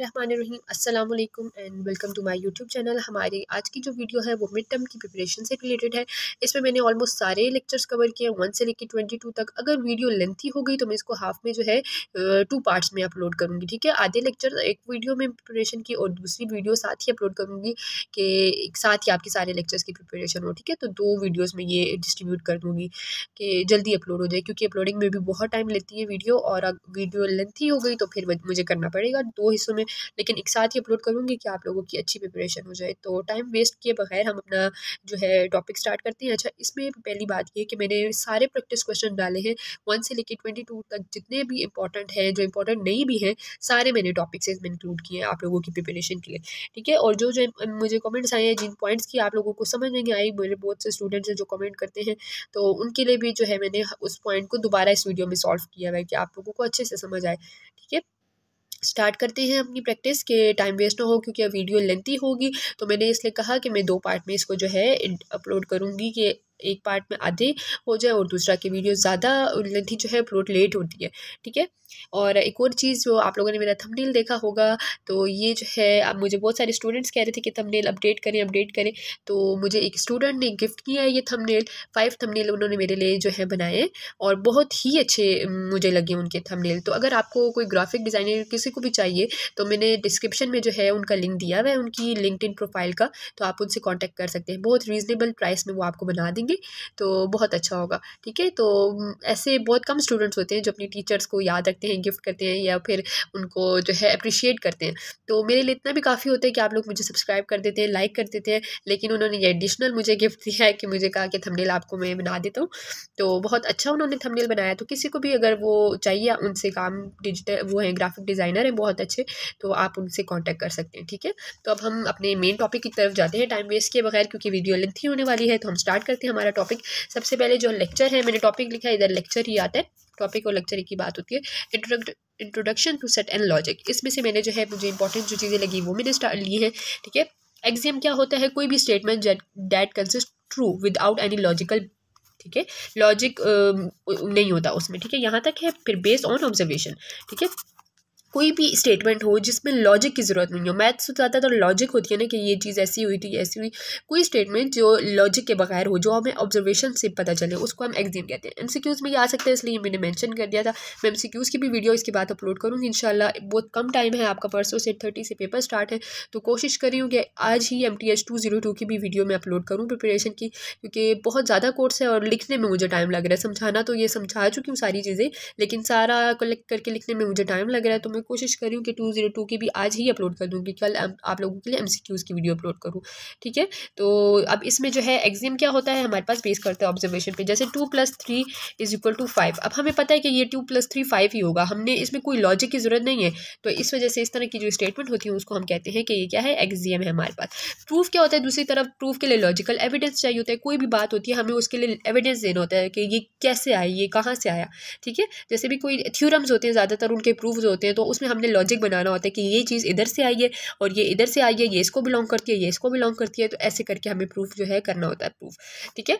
बिस्मिल्लाम अस्सलाम and welcome to my YouTube channel हमारी आज की जो वीडियो है वो मिड टर्म की प्रिपरेशन से रिलेटेड है इसमें मैंने ऑलमोस्ट सारे लेक्चर्स कवर किए हैं वन से लेकर ट्वेंटी टू तक अगर वीडियो लेंथी हो गई तो मैं इसको हाफ में जो है टू पार्ट्स में अपलोड करूँगी ठीक है आधे लेक्चर एक वीडियो में प्रिपरेशन की और दूसरी वीडियो साथ ही अपलोड करूँगी कि साथ ही आपके सारे लेक्चर्स की प्रिपरेशन हो ठीक है तो दो वीडियोज़ में ये डिस्ट्रीब्यूट कर दूँगी कि जल्दी अपलोड हो जाए क्योंकि अपलोडिंग में भी बहुत टाइम लेती है वीडियो और वीडियो लेंथी हो गई तो फिर मुझे करना पड़ेगा दो हिस्सों में में लेकिन एक साथ ही अपलोड करूँगी कि आप लोगों की अच्छी प्रिपरेशन हो जाए तो टाइम वेस्ट किए बगैर हम अपना जो है टॉपिक स्टार्ट करते हैं अच्छा इसमें पहली बात यह कि मैंने सारे प्रैक्टिस क्वेश्चन डाले हैं वन से लेकर ट्वेंटी टू तक जितने भी इंपॉर्टेंट हैं जो इंपॉर्टेंट नहीं भी हैं सारे मैंने टॉपिक्स इसमें इंक्लूड किए हैं आप लोगों की प्रिपरेशन के लिए ठीक है और जो जो मुझे कमेंट्स आए हैं जिन पॉइंट्स की आप लोगों को समझ नहीं आई मेरे बहुत से स्टूडेंट्स हैं जो कमेंट करते हैं तो उनके लिए भी जो है मैंने उस पॉइंट को दोबारा इस वीडियो में सॉल्व किया हुआ है कि आप लोगों को अच्छे से समझ आए ठीक है स्टार्ट करते हैं अपनी प्रैक्टिस के टाइम वेस्ट ना हो क्योंकि वीडियो लेंथी होगी तो मैंने इसलिए कहा कि मैं दो पार्ट में इसको जो है अपलोड करूँगी कि एक पार्ट में आधे हो जाए और दूसरा की वीडियो ज़्यादा लेंथी जो है अपलोड लेट होती है ठीक है और एक और चीज़ जो आप लोगों ने मेरा थंबनेल देखा होगा तो ये जो है अब मुझे बहुत सारे स्टूडेंट्स कह रहे थे कि थंबनेल अपडेट करें अपडेट करें तो मुझे एक स्टूडेंट ने गिफ्ट किया है ये थंबनेल फाइव थंबनेल उन्होंने मेरे लिए जो है बनाए और बहुत ही अच्छे मुझे लगे उनके थंबनेल तो अगर आपको कोई ग्राफिक डिज़ाइनर किसी को भी चाहिए तो मैंने डिस्क्रिप्शन में जो है उनका लिंक दिया हुआ है उनकी लिंकड प्रोफाइल का तो आप उनसे कॉन्टैक्ट कर सकते हैं बहुत रीज़नेबल प्राइस में वो आपको बना देंगे करेंगे तो बहुत अच्छा होगा ठीक है तो ऐसे बहुत कम स्टूडेंट्स होते हैं जो अपनी टीचर्स को याद रखते हैं गिफ्ट करते हैं या फिर उनको जो है अप्रिशिएट करते हैं तो मेरे लिए इतना भी काफ़ी होता है कि आप लोग मुझे सब्सक्राइब कर देते हैं लाइक कर देते हैं लेकिन उन्होंने ये एडिशनल मुझे गिफ्ट दिया है कि मुझे कहा कि थमनेल आपको मैं बना देता हूँ तो बहुत अच्छा उन्होंने थमनेल बनाया तो किसी को भी अगर वो चाहिए उनसे काम डिजिटल वो हैं ग्राफिक डिज़ाइनर हैं बहुत अच्छे तो आप उनसे कॉन्टैक्ट कर सकते हैं ठीक है तो अब हम अपने मेन टॉपिक की तरफ जाते हैं टाइम वेस्ट के बगैर क्योंकि वीडियो ही होने वाली है तो हम स्टार्ट करते हैं हमारा टॉपिक सबसे पहले जो लेक्चर है मैंने टॉपिक लिखा है इधर लेक्चर ही आता है टॉपिक और लेक्चर की बात होती है introduction to set and logic इसमें से मैंने जो है मुझे इंपॉर्टेंट जो चीज़ें लगी वो मैंने स्टार्ट ली है ठीक है एग्जाम क्या होता है कोई भी statement that consist true without any logical ठीक है लॉजिक नहीं होता उसमें ठीक है यहाँ तक है फिर बेस्ड ऑन ऑब्जर्वेशन ठीक है कोई भी स्टेटमेंट हो जिसमें लॉजिक की ज़रूरत नहीं हो मैथ्स से ज़्यादातर लॉजिक होती है ना कि ये चीज़ ऐसी हुई थी ऐसी हुई कोई स्टेटमेंट जो लॉजिक के बगैर हो जो हमें ऑब्जर्वेशन से पता चले उसको हम एग्जाम कहते हैं एम में ये आ सकते हैं इसलिए मैंने मैंशन कर दिया था मैं एम की भी वीडियो इसके बाद अपलोड करूँगी इन बहुत कम टाइम है आपका परसों से थर्टी से पेपर स्टार्ट है तो कोशिश कर रही हूँ कि आज ही एम टी की भी वीडियो मैं अपलोड करूँ प्रिपरेशन की क्योंकि बहुत ज़्यादा कोर्स है और लिखने में मुझे टाइम लग रहा है समझाना तो ये समझा चुकी हूँ सारी चीज़ें लेकिन सारा कलेक्ट करके लिखने में मुझे टाइम लग रहा है तो मैं मैं कोशिश कर रही हूँ कि टू ज़ीरो टू की भी आज ही अपलोड कर दूँगी कल आप लोगों के लिए एम सी क्यूज की वीडियो अपलोड करूँ ठीक है तो अब इसमें जो है एग्जाम क्या होता है हमारे पास बेस करते हैं ऑब्जर्वेशन पर जैसे two plus three is equal to five अब हमें पता है कि ये टू प्लस थ्री फाइव ही होगा हमने इसमें कोई लॉजिक की ज़रूरत नहीं है तो इस वजह से इस तरह की जो स्टेटमेंट होती है उसको हम कहते हैं कि ये क्या है एग्जियम है हमारे पास प्रूफ क्या होता है दूसरी तरफ प्रूफ के लिए लॉजिकल एविडेंस चाहिए होता है कोई भी बात होती है हमें उसके लिए एविडेंस देना होता है कि ये कैसे आए ये कहाँ से आया ठीक है जैसे भी कोई थ्यूरम्स होते हैं ज़्यादातर उनके प्रूफ्स होते हैं तो उसमें हमने लॉजिक बनाना होता है कि ये चीज़ इधर से आई है और ये इधर से आई है ये इसको बिलोंग करती है ये इसको बिलोंग करती है तो ऐसे करके हमें प्रूफ जो है करना होता है प्रूफ ठीक है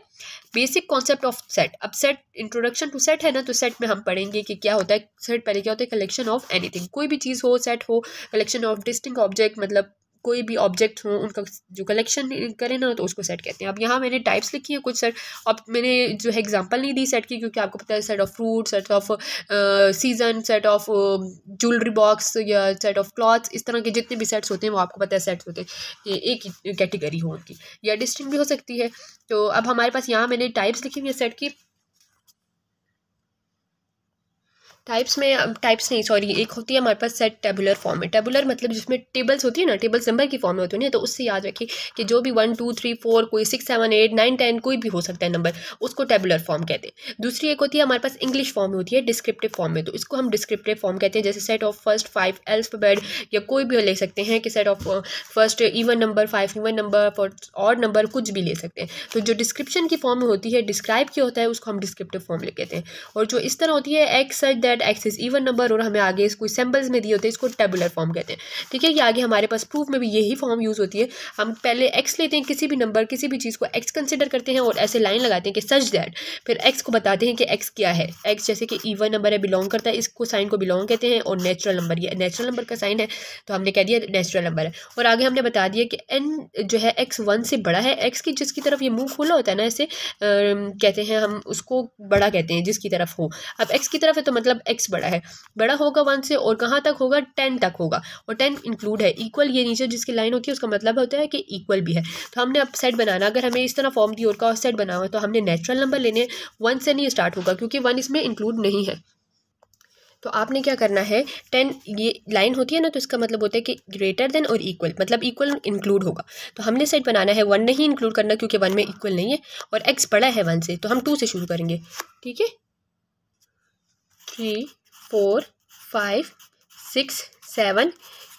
बेसिक कॉन्सेप्ट ऑफ सेट अब सेट इंट्रोडक्शन टू सेट है ना तो सेट में हम पढ़ेंगे कि क्या होता है सेट पहले क्या होता है कलेक्शन ऑफ एनीथिंग कोई भी चीज़ हो सेट हो कलेक्शन ऑफ डिस्टिंग ऑब्जेक्ट मतलब कोई भी ऑब्जेक्ट हो उनका जो कलेक्शन करें ना तो उसको सेट कहते हैं अब यहाँ मैंने टाइप्स लिखी हैं कुछ सेट अब मैंने जो है एग्जांपल नहीं दी सेट की क्योंकि आपको पता है set of fruit set of season set of jewellery box या सेट ऑफ क्लॉथ्स इस तरह के जितने भी सेट्स होते हैं वो आपको पता है सेट्स होते हैं एक ही कैटेगरी हो उनकी या डिस्टिंग भी हो सकती है तो अब हमारे पास यहाँ मैंने टाइप्स लिखी हुई है सेट की टाइप्स में टाइप्स नहीं सॉरी एक होती है हमारे पास सेट टेबुलर फॉर्म में टेबुलर मतलब जिसमें टेबल्स होती है ना टेबल्स नंबर की फॉर्म में होती है ना तो उससे याद रखिए कि जो भी वन टू थ्री फोर कोई six seven eight nine ten कोई भी हो सकता है नंबर उसको टेबुलर फॉर्म कहते हैं दूसरी एक होती है हमारे पास इंग्लिश फॉर्म में होती है डिस्क्रिप्टिव फॉर्म में तो इसको हम डिस्क्रिप्टिव फॉर्म कहते हैं जैसे set of first five bed या कोई भी ले सकते हैं कि set of first even number five even number और नंबर कुछ भी ले सकते हैं तो जो डिस्क्रिप्शन की फॉर्म में होती है डिस्क्राइब क्या होता है उसको हम डिस्क्रिप्टिव फॉर्म ले कहते हैं और जो इस तरह होती है x set x is even number और हमें आगे इसको सैम्पल्स में दिए होते हैं इसको टेबुलर फॉर्म कहते हैं ठीक है ये आगे हमारे पास प्रूफ में भी यही फॉर्म यूज़ होती है हम पहले एक्स लेते हैं किसी भी नंबर किसी भी चीज़ को एक्स कंसिडर करते हैं और ऐसे लाइन लगाते हैं कि सच दैट फिर एक्स को बताते हैं कि एक्स क्या है एक्स जैसे कि ईवन नंबर है बिलोंग करता है इसको साइन को बिलोंग कहते हैं और नेचुरल नंबर ये नेचुरल नंबर का साइन है तो हमने कह दिया नेचुरल नंबर है और आगे हमने बता दिया कि एन जो है एक्स वन से बड़ा है एक्स की जिसकी तरफ ये मूव खोला होता है ना ऐसे कहते हैं हम उसको बड़ा कहते हैं जिसकी तरफ हो अब एक्स की तरफ है तो मतलब एक्स बड़ा है बड़ा होगा वन से और कहाँ तक होगा टेन तक होगा और टेन इंक्लूड है इक्वल ये नीचे जिसकी लाइन होती है उसका मतलब होता है कि इक्वल भी है तो हमने अब सेट बनाना अगर हमें इस तरह फॉर्म दी और का सेट बना हुआ तो हमने नेचुरल नंबर लेने वन से नहीं स्टार्ट होगा क्योंकि वन इसमें इंक्लूड नहीं है तो आपने क्या करना है टेन ये लाइन होती है ना तो इसका मतलब होता है कि ग्रेटर देन और इक्वल मतलब इक्वल इंक्लूड होगा तो हमने सेट बनाना है वन नहीं इंक्लूड करना क्योंकि वन में इक्वल नहीं है और एक्स बड़ा है वन से तो हम टू से शुरू करेंगे ठीक है three, four, five, six, seven,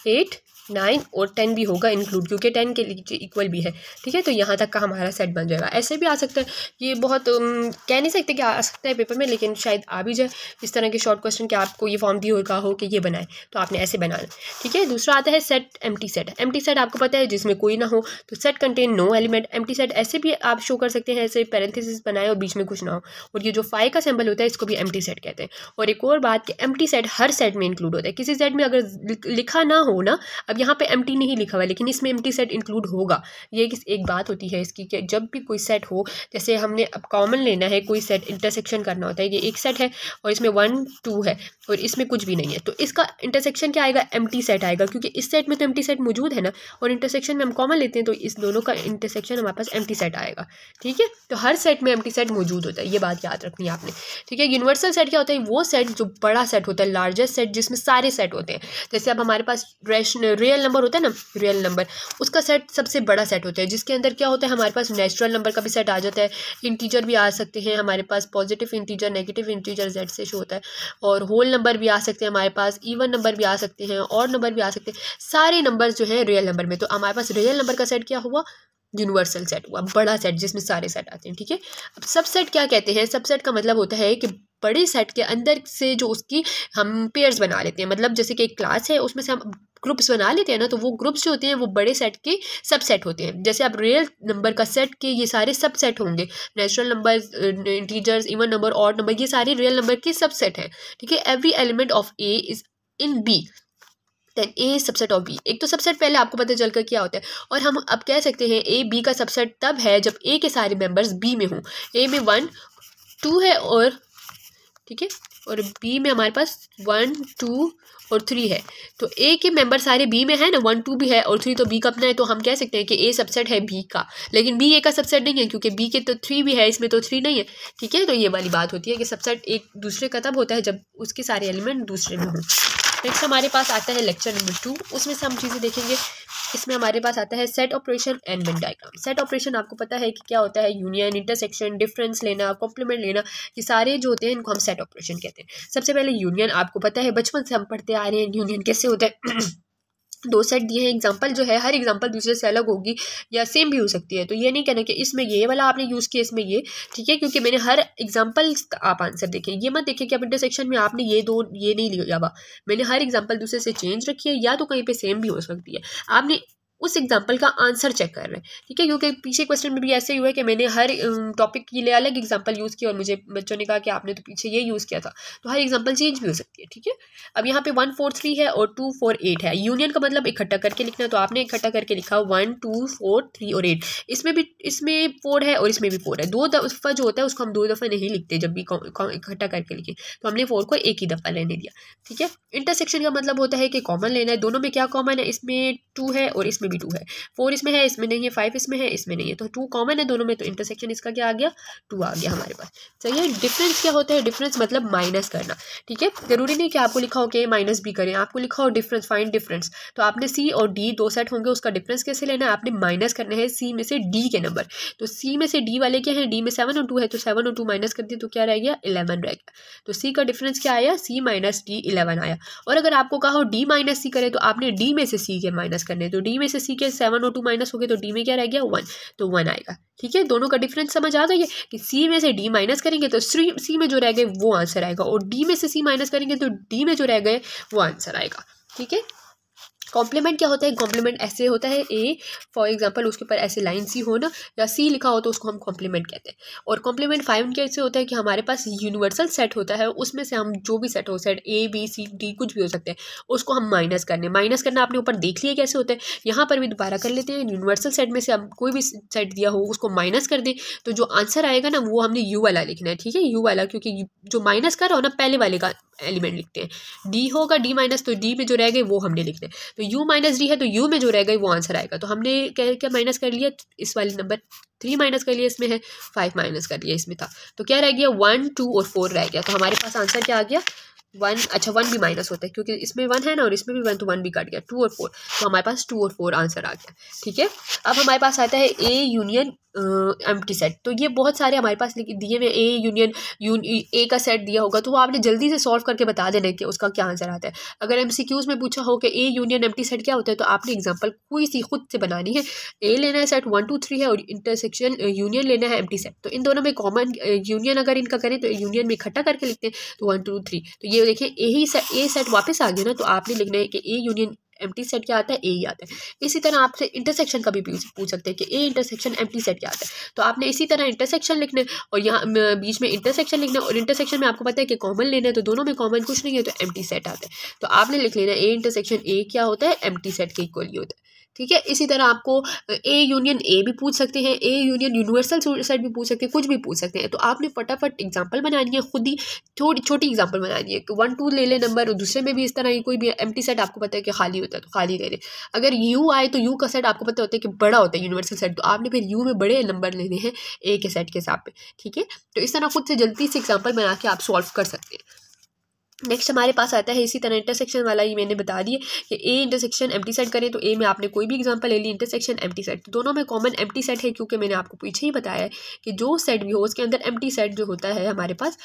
eight, nine और टेन भी होगा इंक्लूड क्योंकि टेन के लिए इक्वल भी है ठीक है तो यहाँ तक का हमारा सेट बन जाएगा ऐसे भी आ सकता है ये बहुत कह नहीं सकते कि आ सकता है पेपर में लेकिन शायद आ भी जाए इस तरह के शॉर्ट क्वेश्चन कि आपको ये फॉर्म दिया होगा हो कि ये बनाए तो आपने ऐसे बनाना ठीक है दूसरा आता है set M set M set आपको पता है जिसमें कोई ना हो तो set contain no element M set ऐसे भी आप शो कर सकते हैं ऐसे पैरेंथिस बनाए और बीच में कुछ ना हो और ये जो फाइव का सैम्पल होता है इसको भी एम सेट कहते हैं और एक और बात कि एम सेट हर सेट में इंक्लूड होता है किसी सेट में अगर लिखा ना हो ना अब यहाँ पे एम्प्टी नहीं लिखा हुआ है लेकिन इसमें एम्प्टी सेट इंक्लूड होगा ये एक बात होती है इसकी कि जब भी कोई सेट हो जैसे हमने अब कॉमन लेना है कोई सेट इंटरसेक्शन करना होता है ये एक सेट है और इसमें वन टू है और इसमें कुछ भी नहीं है तो इसका इंटरसेक्शन क्या आएगा एम सेट आएगा क्योंकि इस सेट में तो एम सेट मौजूद है ना और इंटरसेक्शन में हम कॉमन लेते हैं तो इस दोनों का इंटरसेक्शन हमारे पास एम सेट आएगा ठीक है तो हर सेट में एम सेट मौजूद होता है ये बात याद रखनी है आपने ठीक है यूनिवर्सल सेट क्या होता है वो सेट जो बड़ा सेट होता है लार्जेस्ट सेट जिसमें सारे सेट होते हैं जैसे अब हमारे पास रेशन रियल नंबर होता है ना रियल नंबर उसका सेट सबसे बड़ा सेट होता है जिसके अंदर क्या होता है हमारे पास नेचुरल नंबर का भी सेट आ जाता है इंटीजर भी आ सकते हैं हमारे पास positive integer negative integer Z से शो होता है और होल नंबर भी आ सकते हैं हमारे पास ईवन नंबर भी आ सकते हैं और नंबर भी आ सकते हैं सारे नंबर जो हैं रियल नंबर में तो हमारे पास रियल नंबर का सेट क्या हुआ यूनिवर्सल सेट हुआ बड़ा सेट जिसमें सारे सेट आते हैं ठीक है अब सबसेट क्या कहते हैं सबसेट का मतलब होता है कि बड़े सेट के अंदर से जो उसकी हम पेयर्स बना लेते हैं मतलब जैसे कि एक क्लास है उसमें से हम ग्रुप्स बना लेते हैं ना तो वो ग्रुप्स जो होते हैं वो बड़े सेट के सबसेट होते हैं जैसे आप रियल नंबर का सेट के ये सारे सबसेट होंगे natural number integers even number और नंबर ये सारे रियल नंबर के सबसेट हैं ठीक है every element of A is in B then A subset of B एक तो सबसेट पहले आपको पता चल कर क्या होता है और हम अब कह सकते हैं ए बी का सबसेट तब है जब ए के सारे मेंबर्स बी में हों ए में वन टू है और ठीक है और बी में हमारे पास वन टू और थ्री है तो ए के मेंबर सारे बी में है ना वन टू भी है और थ्री तो बी का अपना है तो हम कह सकते हैं कि ए सबसेट है बी का लेकिन बी ए का सबसेट नहीं है क्योंकि बी के तो थ्री भी है इसमें तो थ्री नहीं है ठीक है तो ये वाली बात होती है कि सबसेट एक दूसरे का तब होता है जब उसके सारे एलिमेंट दूसरे में हों नेक्स्ट हमारे पास आता है लेक्चर नंबर टू उसमें से हम चीज़ें देखेंगे इसमें हमारे पास आता है set operation and Venn diagram set operation आपको पता है कि क्या होता है यूनियन इंटरसेक्शन डिफरेंस लेना कॉम्प्लीमेंट लेना ये सारे जो होते हैं इनको हम सेट ऑपरेशन कहते हैं सबसे पहले यूनियन आपको पता है बचपन से हम पढ़ते आ रहे हैं यूनियन कैसे होता है दो सेट दिए हैं एग्जांपल जो है हर एग्जांपल दूसरे से अलग होगी या सेम भी हो सकती है तो ये नहीं कहना कि इसमें ये वाला आपने यूज़ किया इसमें ये ठीक है क्योंकि मैंने हर एग्जांपल का आप आंसर देखें ये मत देखें कि आप इंटरसेक्शन में आपने ये दो ये नहीं लिया हुआ मैंने हर एग्जांपल दूसरे से चेंज रखी है या तो कहीं पर सेम भी हो सकती है आपने उस एग्जाम्पल का आंसर चेक कर रहे हैं ठीक है क्योंकि पीछे क्वेश्चन में भी ऐसे हुआ है कि मैंने हर टॉपिक um, के लिए अलग एग्जाम्पल यूज़ किया और मुझे बच्चों ने कहा कि आपने तो पीछे ये यूज़ किया था तो हर एग्जाम्पल चेंज भी हो सकती है ठीक है अब यहाँ पे वन फोर थ्री है और टू फोर एट है यूनियन का मतलब इकट्ठा करके लिखना तो आपने इकट्ठा करके लिखा वन टू फोर थ्री और एट इसमें भी इसमें फोर है और इसमें भी फोर है दो दफ़ा जो होता है उसको हम दो दफ़ा नहीं लिखते जब भी इकट्ठा करके लिखे तो हमने फोर को एक ही दफ़ा लेने दिया ठीक है इंटरसेक्शन का मतलब होता है कि कॉमन लेना है दोनों में क्या कॉमन है इसमें टू है और इसमें भी टू है फोर इसमें है इसमें नहीं है फाइव इसमें है इसमें नहीं है तो टू कॉमन है दोनों में तो इंटरसेक्शन इसका क्या आ गया टू आ गया हमारे पास चलिए डिफरेंस क्या होता है डिफरेंस मतलब माइनस करना ठीक है जरूरी नहीं कि आपको लिखा हो के माइनस भी करें आपको लिखा हो डिफरेंस फाइन डिफरेंस तो आपने सी और डी दो सेट होंगे उसका डिफरेंस कैसे लेना है आपने माइनस करना है सी में से डी के नंबर तो सी में से डी वाले क्या है डी में सेवन और टू है तो सेवन और टू माइनस कर दिए तो क्या रह गया इलेवन रह गया तो सी का डिफरेंस क्या आया सी माइनस डी इलेवन आया और अगर आपको कहा हो डी माइनस सी करें तो आपने डी में से सी के माइनस करने तो डी में से सी के सेवन और टू माइनस हो गए तो डी में क्या रह गया वन तो वन आएगा ठीक है दोनों का डिफरेंस समझ आ गई कि सी में से डी माइनस करेंगे तो सी सी में जो रह गए वो आंसर आएगा और डी में से सी माइनस करेंगे तो डी में जो रह गए वो आंसर आएगा ठीक है कॉम्प्लीमेंट क्या होता है कॉम्प्लीमेंट ऐसे होता है ए फॉर एग्जांपल उसके ऊपर ऐसे लाइन सी हो ना या सी लिखा हो तो उसको हम कॉम्प्लीमेंट कहते हैं और कॉम्प्लीमेंट फाइव कैसे होता है कि हमारे पास यूनिवर्सल सेट होता है उसमें से हम जो भी सेट हो set A B C D कुछ भी हो सकते हैं उसको हम माइनस करने माइनस करना आपने ऊपर देख लिया कैसे होता है यहाँ पर भी दोबारा कर लेते हैं यूनिवर्सल सेट में से हम कोई भी सेट दिया हो उसको माइनस कर दें तो जो आंसर आएगा ना वो हमने यू वाला लिखना है ठीक है यू वाला क्योंकि जो माइनस कर रहा हो ना पहले वाले का एलिमेंट लिखते हैं डी होगा डी माइनस तो डी में जो रह गए वो हमने लिखना है तो तो u माइनस डी है तो u में जो रहेगा वो आंसर आएगा तो हमने क्या क्या माइनस कर लिया इस वाले नंबर थ्री माइनस कर लिया इसमें है फाइव माइनस कर लिया इसमें था तो क्या रह गया वन टू और फोर रह गया तो हमारे पास आंसर क्या आ गया वन अच्छा वन भी माइनस होता है क्योंकि इसमें वन है ना और इसमें भी वन तो वन भी कट गया टू और फोर तो हमारे पास टू और फोर आंसर आ गया ठीक है अब हमारे पास आता है A union empty set तो ये बहुत सारे हमारे पास दिए हुए ए यूनियन यून ए का सेट दिया होगा तो वो आपने जल्दी से सॉल्व करके बता देना कि उसका क्या आंसर आता है अगर एम सी क्यूज़ में पूछा हो कि A union empty set क्या होता है तो आपने एग्जाम्पल कोई सी खुद से बनानी है ए लेना है सेट वन टू थ्री है और इंटरसेक्शन यूनियन लेना है एम टी सेट तो इन दोनों में कॉमन यूनियन अगर इनका करें तो यूनियन में इकट्ठा करके लिखते हैं तो वन टू थ्री तो ये तो ये देखिए ए ही से, ए सेट वापस आ गया ना तो आपने लिखना है कि ए यूनियन एम सेट क्या आता है ए ही आता है इसी तरह आपसे इंटरसेक्शन का भी पूछ सकते हैं कि ए इंटरसेक्शन एम सेट क्या आता है तो आपने इसी तरह इंटरसेक्शन लिखना है और यहाँ बीच में इंटरसेक्शन लिखना है और इंटरसेक्शन में आपको पता है कि कॉमन लेना है तो दोनों में कॉमन कुछ नहीं है तो एम सेट आता है तो आपने लिख लेना ए इंटरसेक्शन ए क्या होता है एम सेट के इक्वल ही होता है ठीक है इसी तरह आपको ए यूनियन ए भी पूछ सकते हैं ए यूनियन यूनिवर्सल सेट भी पूछ सकते हैं कुछ भी पूछ सकते हैं तो आपने फटाफट एग्जाम्पल बनानी है खुद ही थोड़ी छोटी एग्जाम्पल बनानी है वन तो टू ले लें नंबर और दूसरे में भी इस तरह ही कोई भी एम सेट आपको पता है कि खाली होता है तो खाली ले लें अगर यू आए तो यू का सेट आपको पता होता है कि बड़ा होता है यूनिवर्सल सेट तो आपने फिर यू में बड़े नंबर लेने हैं ए के सेट के हिसाब पर ठीक है तो इस तरह खुद से जल्दी से एग्जाम्पल बना के आप सॉल्व कर सकते हैं नेक्स्ट हमारे पास आता है इसी तरह इंटरसेक्शन वाला ये मैंने बता दिए कि ए इंटरसेक्शन एम सेट करें तो ए में आपने कोई भी एग्जांपल ले ली इंटरसेक्शन एम सेट दोनों में कॉमन एम सेट है क्योंकि मैंने आपको पीछे ही बताया है कि जो सेट भी हो उसके अंदर एम सेट जो होता है हमारे पास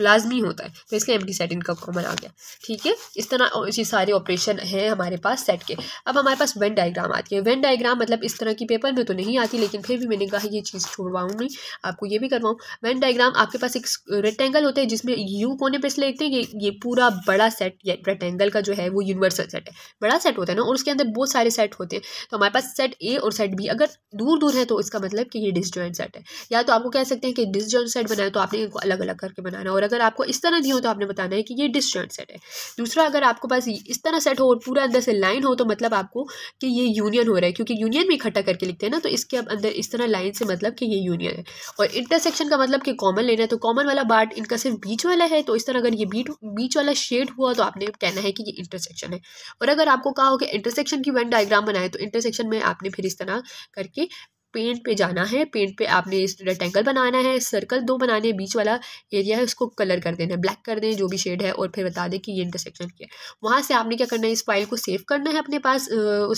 लाजमी होता है तो इसलिए एम सेट इनका कॉमन आ गया ठीक है इस तरह ये सारे ऑपरेशन हैं हमारे पास सेट के अब हमारे पास वेन डायग्राम आती है वेन डायग्राम मतलब इस तरह की पेपर में तो नहीं आती लेकिन फिर भी मैंने कहा ये चीज़ छोड़वाऊँ नहीं आपको ये भी करवाऊँ वेन डायग्राम आपके पास एक रेक्टेंगल होता है जिसमें यू कोने पर इसलिए लेते हैं ये पूरा बड़ा सेट रेक्टेंगल का जो है वो यूनिवर्सल सेट है बड़ा सेट होता है ना और उसके अंदर बहुत सारे सेट होते हैं तो हमारे पास सेट ए और सेट बी अगर दूर दूर है तो इसका मतलब कि ये डिसजॉइंट सेट है या तो आपको कह सकते हैं कि डिसजॉइंट सेट बनाए तो आपने इनको अलग अलग करके बनाना और अगर आपको इस तरह नहीं हो तो आपने बताना है कि ये डिसजॉइंट सेट है दूसरा अगर आपको पास इस तरह सेट हो और पूरा अंदर से लाइन हो तो मतलब आपको कि ये यूनियन हो रहा है क्योंकि यूनियन भी इकट्ठा करके लिखते हैं ना तो इसके अब अंदर इस तरह लाइन से मतलब कि ये यूनियन है और इंटरसेक्शन का मतलब कि कॉमन लेना है तो कॉमन वाला बार्ट इनका सिर्फ बीच वाला है तो इस तरह अगर ये बीट बीच वाला शेड हुआ तो आपने कहना है कि ये इंटरसेक्शन है और अगर आपको कहा हो कि इंटरसेक्शन की वन डायग्राम बनाए तो इंटरसेक्शन में आपने फिर इस तरह करके पेंट पे जाना है पेंट पे आपने इस रेक्टेंगल बनाना है सर्कल दो बनाने बीच वाला एरिया है उसको कलर कर देना है ब्लैक कर दें जो भी शेड है और फिर बता दें कि ये इंटरसेक्शन किया वहाँ से आपने क्या करना है इस फाइल को सेव करना है अपने पास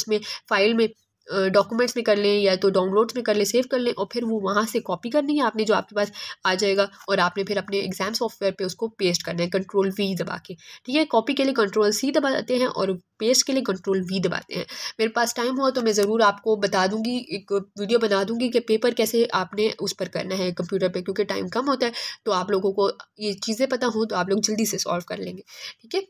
उसमें फाइल में डॉक्यूमेंट्स में कर लें या तो डाउनलोड्स में कर लें सेव कर लें और फिर वो वहाँ से कॉपी करनी है आपने जो आपके पास आ जाएगा और आपने फिर अपने एग्जाम सॉफ्टवेयर पे उसको पेस्ट करना है कंट्रोल वी दबा के ठीक है कॉपी के लिए कंट्रोल सी दबाते हैं और पेस्ट के लिए कंट्रोल वी दबाते हैं मेरे पास टाइम हुआ तो मैं ज़रूर आपको बता दूंगी एक वीडियो बना दूंगी कि पेपर कैसे आपने उस पर करना है कंप्यूटर पर क्योंकि टाइम कम होता है तो आप लोगों को ये चीज़ें पता हों तो आप लोग जल्दी से सॉल्व कर लेंगे ठीक है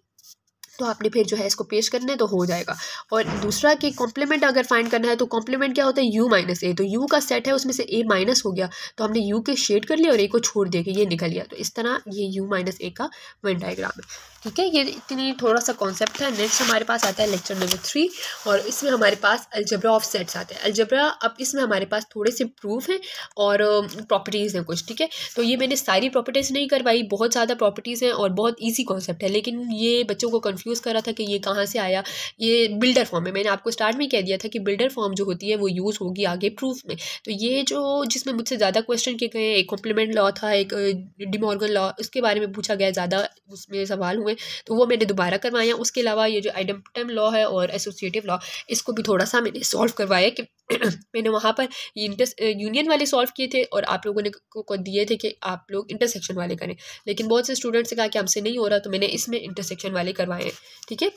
तो आपने फिर जो है इसको पेश करना है तो हो जाएगा और दूसरा कि कॉम्प्लीमेंट अगर फाइंड करना है तो कॉम्प्लीमेंट क्या होता है यू माइनस ए तो यू का सेट है उसमें से ए माइनस हो गया तो हमने यू के शेड कर लिया और ए को छोड़ दिया कि ये निकल गया तो इस तरह ये यू माइनस ए का वन डायग्राम है ठीक है ये इतनी थोड़ा सा कॉन्सेप्ट है नेक्स्ट हमारे पास आता है लेक्चर नंबर थ्री और इसमें हमारे पास अल्जब्रा ऑफ सेट्स आते हैं अल्जबरा अब इसमें हमारे पास थोड़े से प्रूफ हैं और प्रॉपर्टीज़ हैं कुछ ठीक है तो ये मैंने सारी प्रॉपर्टीज़ नहीं करवाई बहुत ज़्यादा प्रॉपर्टीज़ हैं और बहुत ईजी कॉन्सेप्ट है लेकिन ये बच्चों को कन्फ्यूज कंफ्यूज कर रहा था कि ये कहाँ से आया ये बिल्डर फॉर्म है मैंने आपको स्टार्ट में कह दिया था कि बिल्डर फॉर्म जो होती है वो यूज़ होगी आगे प्रूफ में तो ये जो जिसमें मुझसे ज़्यादा क्वेश्चन किए गए एक कॉम्प्लीमेंट लॉ था एक डिमॉर्गन लॉ उसके बारे में पूछा गया ज़्यादा उसमें सवाल हुए तो वो मैंने दोबारा करवाया उसके अलावा ये जो आइडम लॉ है और एसोसिएटिव लॉ इसको भी थोड़ा सा मैंने सॉल्व करवाया कि मैंने वहाँ पर इंटर यूनियन वाले सॉल्व किए थे और आप लोगों ने को, को दिए थे कि आप लोग इंटरसेक्शन वाले करें लेकिन बहुत से स्टूडेंट्स ने कहा कि हमसे नहीं हो रहा तो मैंने इसमें इंटरसेक्शन वाले करवाए हैं ठीक है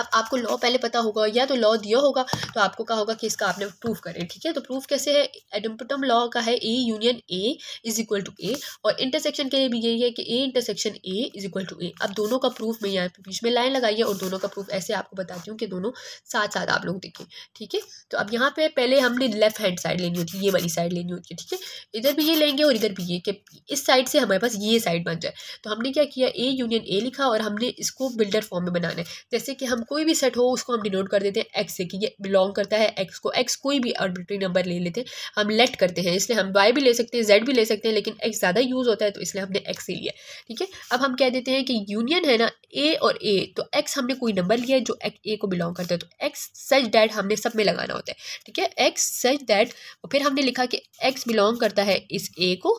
अब आपको लॉ पहले पता होगा या तो लॉ दिया होगा तो आपको कहा होगा कि इसका आपने प्रूफ करें ठीक है तो प्रूफ कैसे है एडम्पटम लॉ का है A union A is equal to A और इंटरसेक्शन के लिए भी यही है कि A intersection A is equal to A अब दोनों का प्रूफ मैं यहाँ पे बीच में लाइन लगाई है और दोनों का प्रूफ ऐसे आपको बताती हूँ कि दोनों साथ साथ आप लोग देखें ठीक है तो अब यहाँ पे पहले हमने लेफ्ट हैंड साइड लेनी होती है ये वाली साइड लेनी होती है ठीक है इधर भी ये लेंगे और इधर भी ये कि इस साइड से हमारे पास ये साइड बन जाए तो हमने क्या किया ए यूनियन ए लिखा और हमने इसको बिल्डर फॉर्म में बनाना है जैसे कि हम कोई भी सेट हो उसको हम डिनोट कर देते हैं एक्स से कि ये बिलोंग करता है एक्स को एक्स कोई भी आर्बिट्री नंबर ले लेते हैं हम लेट करते हैं इसलिए हम वाई भी ले सकते हैं जेड भी ले सकते हैं लेकिन एक्स ज़्यादा यूज़ होता है तो इसलिए हमने एक्स ही लिया ठीक है अब हम कह देते हैं कि यूनियन है ना ए और ए तो एक्स हमने कोई नंबर लिया है जो ए को बिलोंग करता है तो एक्स सच डैट हमने सब में लगाना होता है ठीक है एक्स सच डैट फिर हमने लिखा कि एक्स बिलोंग करता है इस ए को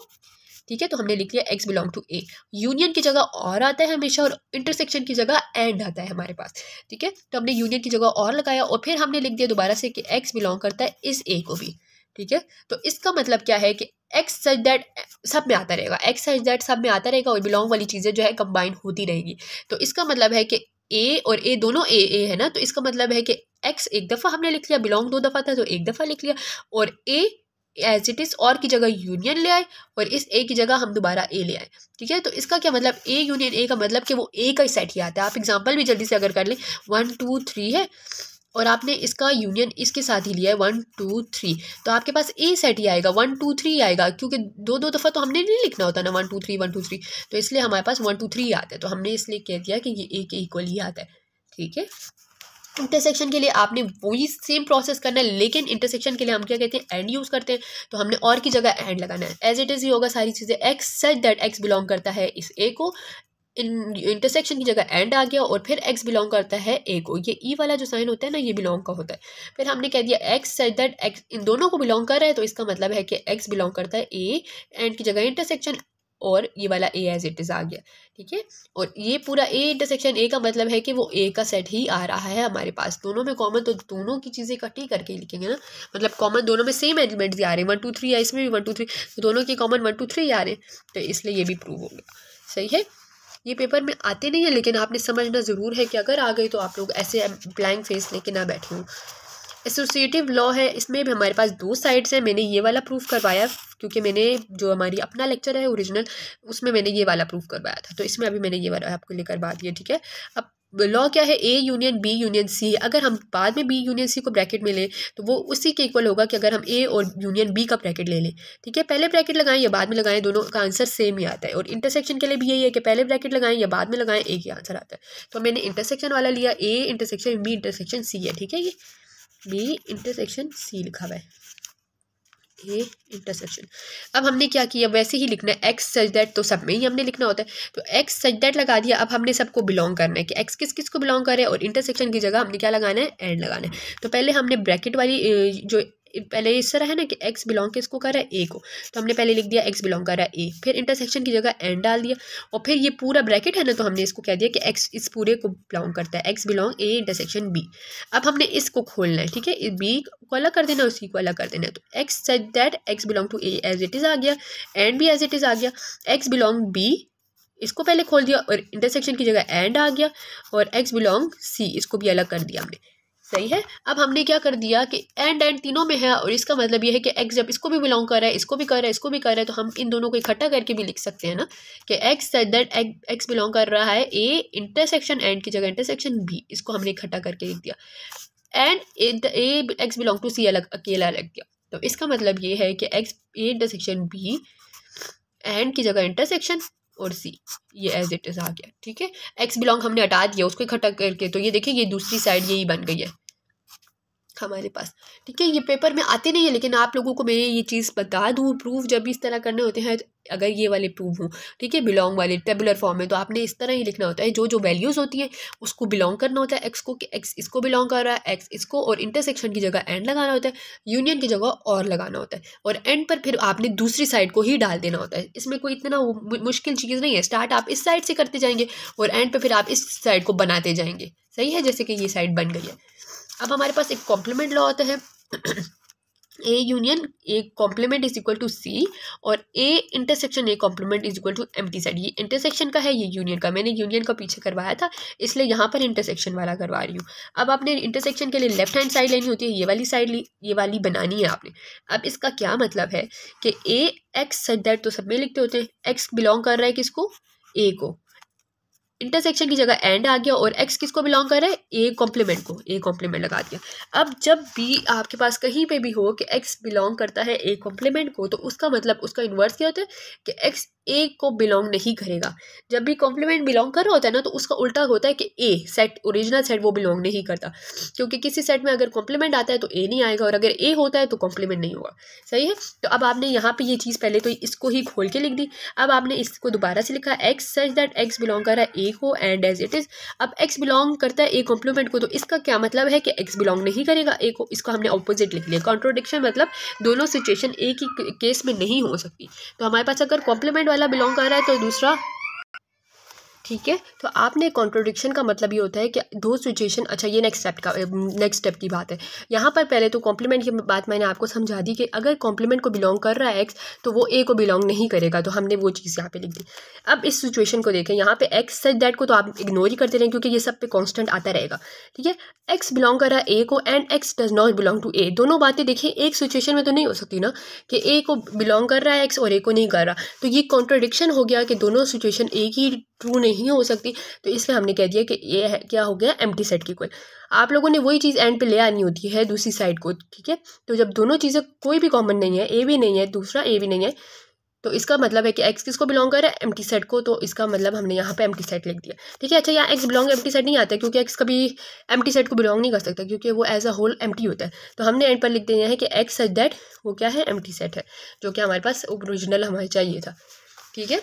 ठीक है तो हमने लिख लिया x belong to A union की जगह और आता है हमेशा और इंटरसेक्शन की जगह एंड आता है हमारे पास ठीक है तो हमने यूनियन की जगह और लगाया और फिर हमने लिख दिया दोबारा से कि एक्स बिलोंग करता है इस ए को भी ठीक है तो इसका मतलब क्या है कि एक्स सच दैट सब में आता रहेगा एक्स सच दैट सब में आता रहेगा और बिलोंग वाली चीज़ें जो है कंबाइन होती रहेगी तो इसका मतलब है कि ए और ए दोनों ए ए है ना तो इसका मतलब है कि एक्स एक दफ़ा हमने लिख लिया बिलोंग दो दफ़ा था तो एक दफ़ा लिख लिया और ए एज इट इज़ और की जगह यूनियन ले आए और इस ए की जगह हम दोबारा ए ले आए ठीक है तो इसका क्या मतलब ए यूनियन ए का मतलब कि वो ए का ही सेट ही आता है आप एग्जाम्पल भी जल्दी से अगर कर लें वन टू थ्री है और आपने इसका यूनियन इसके साथ ही लिया है वन टू थ्री तो आपके पास ए सेट ही आएगा वन टू थ्री आएगा क्योंकि दो दो दफ़ा तो हमने नहीं लिखना होता ना one two three one two three तो इसलिए हमारे पास वन टू थ्री आता है तो हमने इसलिए कह दिया कि ये ए के इक्वल ही आता है ठीक है इंटरसेक्शन के लिए आपने वही सेम प्रोसेस करना है लेकिन इंटरसेक्शन के लिए हम क्या कहते हैं एंड यूज़ करते हैं तो हमने और की जगह एंड लगाना है एज इट इज़ ही होगा सारी चीज़ें x such that x belong करता है इस ए को इन इंटरसेक्शन की जगह एंड आ गया और फिर एक्स बिलोंग करता है ए को ये ई e वाला जो साइन होता है ना ये बिलोंग का होता है फिर हमने कह दिया एक्स सच दैट एक्स इन दोनों को बिलोंग कर रहा है तो इसका मतलब है कि एक्स बिलोंग करता है ए एंड की जगह इंटरसेक्शन और ये वाला ए एज इट इज़ आ गया ठीक है और ये पूरा ए इंटरसेक्शन ए का मतलब है कि वो ए का सेट ही आ रहा है हमारे पास दोनों में कॉमन तो दोनों की चीज़ें इकट्ठी करके लिखेंगे ना मतलब कॉमन दोनों में सेम एलिमेंट्स आ रहे हैं वन टू थ्री या इसमें भी वन टू थ्री तो दोनों के कॉमन वन टू थ्री आ रहे हैं तो इसलिए ये भी प्रूव हो गया सही है ये पेपर में आते नहीं है लेकिन आपने समझना ज़रूर है कि अगर आ गई तो आप लोग ऐसे ब्लैंक फेस लेके ना बैठे हों एसोसिएटिव लॉ है इसमें भी हमारे पास दो साइड्स हैं मैंने ये वाला प्रूफ करवाया क्योंकि मैंने जो हमारी अपना लेक्चर है ओरिजिनल उसमें मैंने ये वाला प्रूफ करवाया था तो इसमें अभी मैंने ये वाला आपको लेकर बात किया ठीक है अब लॉ क्या है A union B union C अगर हम बाद में बी यूनियन सी को ब्रैकेट में लें तो वो उसी के इक्वल होगा कि अगर हम ए और यूनियन बी का ब्रैकेट ले लें ठीक है पहले ब्रैकेट लगाएं या बाद में लगाएं दोनों का आंसर सेम ही आता है और इंटरसेक्शन के लिए भी यही है कि पहले ब्रैकेट लगाएं या बाद में लगाएं एक ही आंसर आता है तो मैंने इंटरसेक्शन वाला लिया A intersection B intersection C है ठीक है ये बी इंटरसेक्शन सी लिखा हुआ है ए इंटरसेक्शन अब हमने क्या किया वैसे ही लिखना है एक्स सच दैट तो सब में ही हमने लिखना होता है तो एक्स सच दैट लगा दिया अब हमने सबको बिलोंग करना है कि एक्स किस किस को बिलोंग करे और इंटरसेक्शन की जगह हमने क्या लगाना है एंड लगाना है तो पहले हमने ब्रैकेट वाली जो पहले इस तरह है ना कि एक्स बिलोंग किसको कर रहा है ए को तो हमने पहले लिख दिया एक्स बिलोंग कर रहा है ए फिर इंटरसेक्शन की जगह एंड डाल दिया और फिर ये पूरा ब्रैकेट है ना तो हमने इसको कह दिया कि एक्स इस पूरे को बिलोंग करता है x belong A intersection B अब हमने इसको खोलना है ठीक है बी को अलग कर देना और सी को अलग कर देना है तो x set that x belong to A as it is आ गया and B as it is आ गया एक्स बिलोंग बी इसको पहले खोल दिया और इंटरसेक्शन की जगह एंड आ गया और एक्स बिलोंग सी इसको भी अलग कर दिया हमने सही है अब हमने क्या कर दिया कि एंड एंड तीनों में है और इसका मतलब ये है कि एक्स जब इसको भी बिलोंग कर रहा है इसको भी कर रहा है इसको भी कर रहा है तो हम इन दोनों को इकट्ठा करके भी लिख सकते हैं ना कि एक्स दैट एक्स बिलोंग कर रहा है ए इंटरसेक्शन एंड की जगह इंटरसेक्शन बी इसको हमने इकट्ठा करके लिख दिया and A x belong to C अलग अकेला लग गया तो इसका मतलब ये है कि x A intersection B and की जगह इंटरसेक्शन और सी ये एज इट इज़ आ गया ठीक है एक्स बिलोंग हमने हटा दिया उसको इकट्ठा करके तो ये देखिए ये दूसरी साइड यही बन गई है हमारे पास ठीक है ये पेपर में आते नहीं है लेकिन आप लोगों को मैं ये चीज़ बता दूँ प्रूफ जब भी इस तरह करने होते हैं अगर ये वाले प्रूफ हूँ ठीक है बिलोंग वाले टेबुलर फॉर्म में तो आपने इस तरह ही लिखना होता है जो जो वैल्यूज़ होती हैं उसको बिलोंग करना होता है एक्स को कि एक्स इसको बिलोंग कर रहा है एक्स इसको और इंटरसेक्शन की जगह एंड लगाना होता है यूनियन की जगह और लगाना होता है और एंड पर फिर आपने दूसरी साइड को ही डाल देना होता है इसमें कोई इतना मुश्किल चीज़ नहीं है स्टार्ट आप इस साइड से करते जाएंगे और एंड पर फिर आप इस साइड को बनाते जाएंगे सही है जैसे कि ये साइड बन गई है अब हमारे पास एक कॉम्प्लीमेंट लॉ आता है A union A complement is equal to C और A intersection A complement is equal to empty side ये इंटरसेक्शन का है ये यूनियन का मैंने यूनियन का पीछे करवाया था इसलिए यहाँ पर इंटरसेक्शन वाला करवा रही हूँ अब आपने इंटरसेक्शन के लिए लेफ्ट हैंड साइड लेनी होती है ये वाली साइड ली ये वाली बनानी है आपने अब इसका क्या मतलब है कि ए एक्स सच दैट तो सब में लिखते होते हैं एक्स बिलोंग कर रहा है किसको ए को इंटरसेक्शन की जगह एंड आ गया और एक्स किसको बिलोंग कर रहा है ए कॉम्प्लीमेंट को ए कॉम्प्लीमेंट लगा दिया अब जब बी आपके पास कहीं पे भी हो कि एक्स बिलोंग करता है ए कॉम्प्लीमेंट को तो उसका मतलब उसका इन्वर्स क्या होता है कि एक्स ए को बिलोंग नहीं करेगा जब भी कॉम्प्लीमेंट बिलोंग कर रहा होता है ना तो उसका उल्टा होता है कि ए सेट ओरिजिनल सेट वो बिलोंग नहीं करता क्योंकि किसी सेट में अगर कॉम्प्लीमेंट आता है तो ए नहीं आएगा और अगर ए होता है तो कॉम्प्लीमेंट नहीं होगा सही है तो अब आपने यहाँ पर ये चीज़ पहले तो इसको ही खोल के लिख दी अब आपने इसको दोबारा से लिखा x such that x belong कर रहा है ए को एंड एज इट इज़ अब एक्स बिलोंग करता है ए कॉम्प्लीमेंट को तो इसका क्या मतलब है कि एक्स बिलोंग नहीं करेगा ए को इसको हमने अपोजिट लिख लिया कॉन्ट्रोडिक्शन मतलब दोनों सिचुएशन ए की केस में नहीं हो सकती तो हमारे पास अगर कॉम्प्लीमेंट पहला बिलोंग कर रहा है तो दूसरा ठीक है तो आपने कॉन्ट्रोडिक्शन का मतलब ये होता है कि दो सिचुएशन अच्छा ये नेक्स्ट स्टेप का नेक्स्ट स्टेप की बात है यहाँ पर पहले तो कॉम्प्लीमेंट की बात मैंने आपको समझा दी कि अगर कॉम्प्लीमेंट को बिलोंग कर रहा है एक्स तो वो ए को बिलोंग नहीं करेगा तो हमने वो चीज़ यहाँ पे लिख दी अब इस सिचुएशन को देखें यहाँ पे एक्स सच डैट को तो आप इग्नोर ही करते रहें क्योंकि ये सब पे कॉन्स्टेंट आता रहेगा ठीक है एक्स बिलोंग कर रहा है ए को and x does not belong to A दोनों बातें देखें एक सिचुएशन में तो नहीं हो सकती ना कि ए को बिलोंग कर रहा है एक्स और ए को नहीं कर रहा तो ये कॉन्ट्रोडिक्शन हो गया कि दोनों सिचुएशन एक ही ट्रू नहीं हो सकती तो इसलिए हमने कह दिया कि ये है क्या हो गया एम्प्टी सेट की कोई आप लोगों ने वही चीज़ एंड पे ले आनी होती है दूसरी साइड को ठीक है तो जब दोनों चीज़ें कोई भी कॉमन नहीं है ए भी नहीं है दूसरा ए भी नहीं है तो इसका मतलब है कि एक्स किसको बिलोंग कर रहा है एम्प्टी सेट को तो इसका मतलब हमने यहाँ पे एम्प्टी सेट लिख दिया ठीक है अच्छा यहाँ एक्स बिलोंग एम्प्टी सेट नहीं आता क्योंकि एक्स कभी एम्प्टी सेट को बिलोंग नहीं कर सकता क्योंकि वो एज अ होल एम्प्टी होता है तो हमने एंड पर लिख दिया है कि एक्स सच दैट वो क्या है एम्प्टी सेट है जो कि हमारे पास ओरिजिनल हमारे चाहिए था ठीक है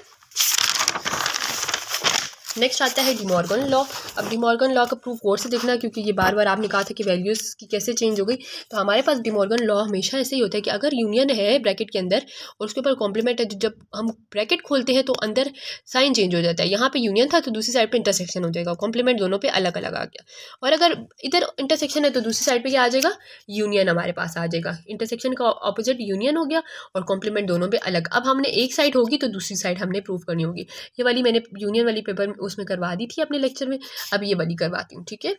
नेक्स्ट आता है डिमॉर्गन लॉ अब डिमॉर्गन लॉ का प्रूफ कोर्स से देखना क्योंकि ये बार बार आपने कहा था कि वैल्यूज़ की कैसे चेंज हो गई तो हमारे पास डिमॉर्गन लॉ हमेशा ऐसे ही होता है कि अगर यूनियन है ब्रैकेट के अंदर और उसके ऊपर कॉम्प्लीमेंट है जब हम ब्रैकेट खोलते हैं तो अंदर साइन चेंज हो जाता है यहाँ पर यूनियन था तो दूसरी साइड पर इंटरसेक्शन हो जाएगा कॉम्प्लीमेंट दोनों पर अलग अलग आ गया और अगर इधर इंटरसेक्शन है तो दूसरी साइड पर क्या आ जाएगा यूनियन हमारे पास आ जाएगा इंटरसेक्शन का ऑपोजिट यूनियन हो गया और कॉम्प्लीमेंट दोनों पर अलग अब हमने एक साइड होगी तो दूसरी साइड हमने प्रूव करनी होगी ये वाली मैंने यूनियन वाली पेपर उसमें करवा दी थी अपने लेक्चर में अब ये वाली करवाती हूँ ठीक है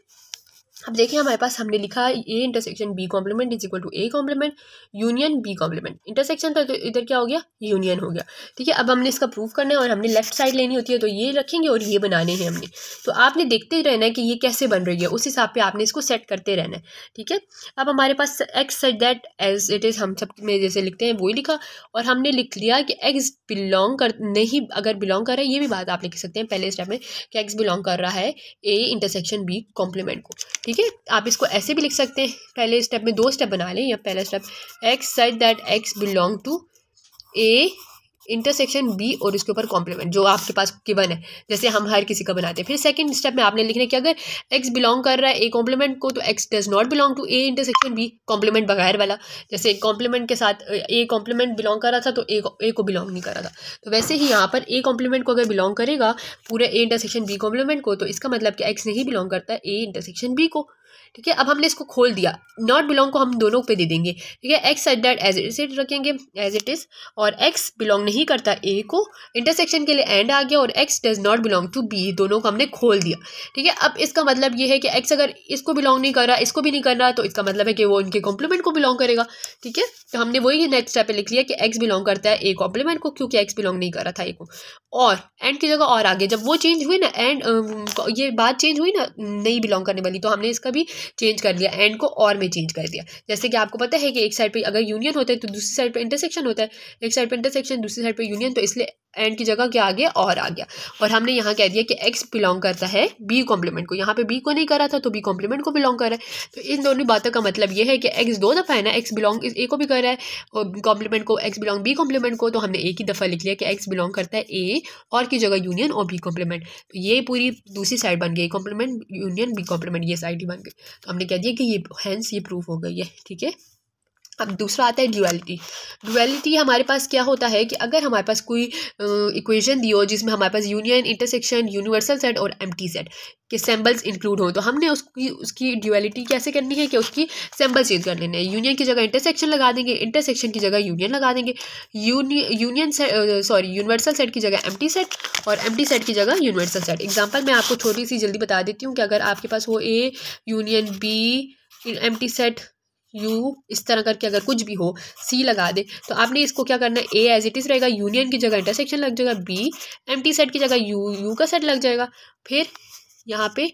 अब देखिए हमारे पास हमने लिखा A intersection B complement is equal to A complement union B complement intersection तो इधर क्या हो गया यूनियन हो गया ठीक है अब हमने इसका प्रूफ करना है और हमने लेफ्ट साइड लेनी होती है तो ये रखेंगे और ये बनाने हैं हमने तो आपने देखते ही रहना है कि ये कैसे बन रही है उस हिसाब पर आपने इसको सेट करते रहना है ठीक है अब हमारे पास x set that as it is हम सब में जैसे लिखते हैं वही लिखा और हमने लिख लिया कि एक्स बिलोंग कर नहीं अगर बिलोंग कर रहा है ये भी बात आप लिख सकते हैं पहले स्टेप में कि एक्स बिलोंग कर रहा है ए इंटरसेक्शन बी कॉम्प्लीमेंट को ठीक है आप इसको ऐसे भी लिख सकते हैं पहले स्टेप में दो स्टेप बना लें या पहला step x such that x belong to A intersection B और इसके ऊपर कॉम्प्लीमेंट जो आपके पास गिवन है जैसे हम हर किसी का बनाते हैं फिर सेकंड स्टेप में आपने लिखना है कि अगर एक्स बिलोंग कर रहा है ए कॉम्प्लीमेंट को तो x does not belong to A intersection B complement बगैर वाला जैसे कॉम्प्लीमेंट के साथ ए कॉम्प्लीमेंट बिलोंग कर रहा था तो ए ए को बिलोंग नहीं कर रहा था तो वैसे ही यहाँ पर ए कॉम्प्लीमेंट को अगर बिलोंग करेगा पूरे ए इंटरसेक्शन बी कॉम्प्लीमेंट को तो इसका मतलब कि एक्स नहीं बिलोंग करता ए इंटरसेक्शन बी को ठीक है अब हमने इसको खोल दिया नॉट बिलोंग को हम दोनों पे दे देंगे ठीक है x at date as it रखेंगे एज इट इज़ और एक्स बिलोंग नहीं करता ए को इंटरसेक्शन के लिए एंड आ गया और x does not belong to B दोनों को हमने खोल दिया ठीक है अब इसका मतलब ये है कि एक्स अगर इसको बिलोंग नहीं कर रहा इसको भी नहीं कर रहा तो इसका मतलब है कि वो उनके कॉम्प्लीमेंट को बिलोंग करेगा ठीक है तो हमने वही नेक्स्ट स्टेप पर लिख लिया कि एक्स बिलोंग करता है ए कॉम्प्लीमेंट को क्योंकि एक्स बिलोंग नहीं कर रहा था ए को और एंड की जगह और आगे जब वो चेंज हुई ना एंड ये बात चेंज हुई ना नहीं बिलोंग करने वाली तो हमने इसका भी चेंज कर लिया एंड को और में चेंज कर दिया जैसे कि आपको पता है कि एक साइड पर अगर यूनियन होता है तो दूसरी साइड पर इंटरसेक्शन होता है एक साइड पर इंटरसेक्शन दूसरी साइड पर यूनियन तो इसलिए एंड की जगह क्या आ गया और आ गया और हमने यहाँ कह दिया कि एक्स बिलोंग करता है बी कॉम्प्लीमेंट को यहाँ पे बी को नहीं करा था तो बी कॉम्प्लीमेंट को बिलोंग कर रहा है तो इन दोनों बातों का मतलब ये है कि एक्स दो दफ़ा है ना एक्स बिलोंग ए को भी कर रहा है और कॉम्प्लीमेंट को एक्स बिलोंग बी कॉम्प्लीमेंट को तो हमने एक ही दफ़ा लिख लिया कि एक्स बिलोंग करता है ए और की जगह यूनियन और बी कॉम्प्लीमेंट तो ये पूरी दूसरी साइड बन गई कॉम्प्लीमेंट यूनियन बी कॉम्प्लीमेंट ये साइड ही बन गई तो हमने कह दिया कि ये हैंस ये प्रूफ हो गई है ठीक है अब दूसरा आता है ड्यूअलिटी ड्यूअलिटी हमारे पास क्या होता है कि अगर हमारे पास कोई इक्वेशन दी हो जिसमें हमारे पास यूनियन इंटरसेक्शन यूनिवर्सल सेट और एम सेट के सैम्बल्स इंक्लूड हों तो हमने उसकी उसकी ड्यूअलिटी कैसे करनी है कि उसकी सैम्बल्स चेंज कर लेने हैं यूनियन की जगह इंटरसेक्शन लगा देंगे इंटरसेक्शन की जगह यूनियन लगा देंगे यूनियन सॉरी यूनिवर्सल सेट की जगह एम सेट और एम सेट की जगह यूनिवर्सल सेट एग्जाम्पल मैं आपको छोटी सी जल्दी बता देती हूँ कि अगर आपके पास हो ए यूनियन बी एम सेट यू इस तरह करके अगर कुछ भी हो सी लगा दे तो आपने इसको क्या करना है ए एज इट इज़ रहेगा यूनियन की जगह इंटरसेक्शन लग जाएगा बी एम टी सेट की जगह यू यू का सेट लग जाएगा फिर यहाँ पे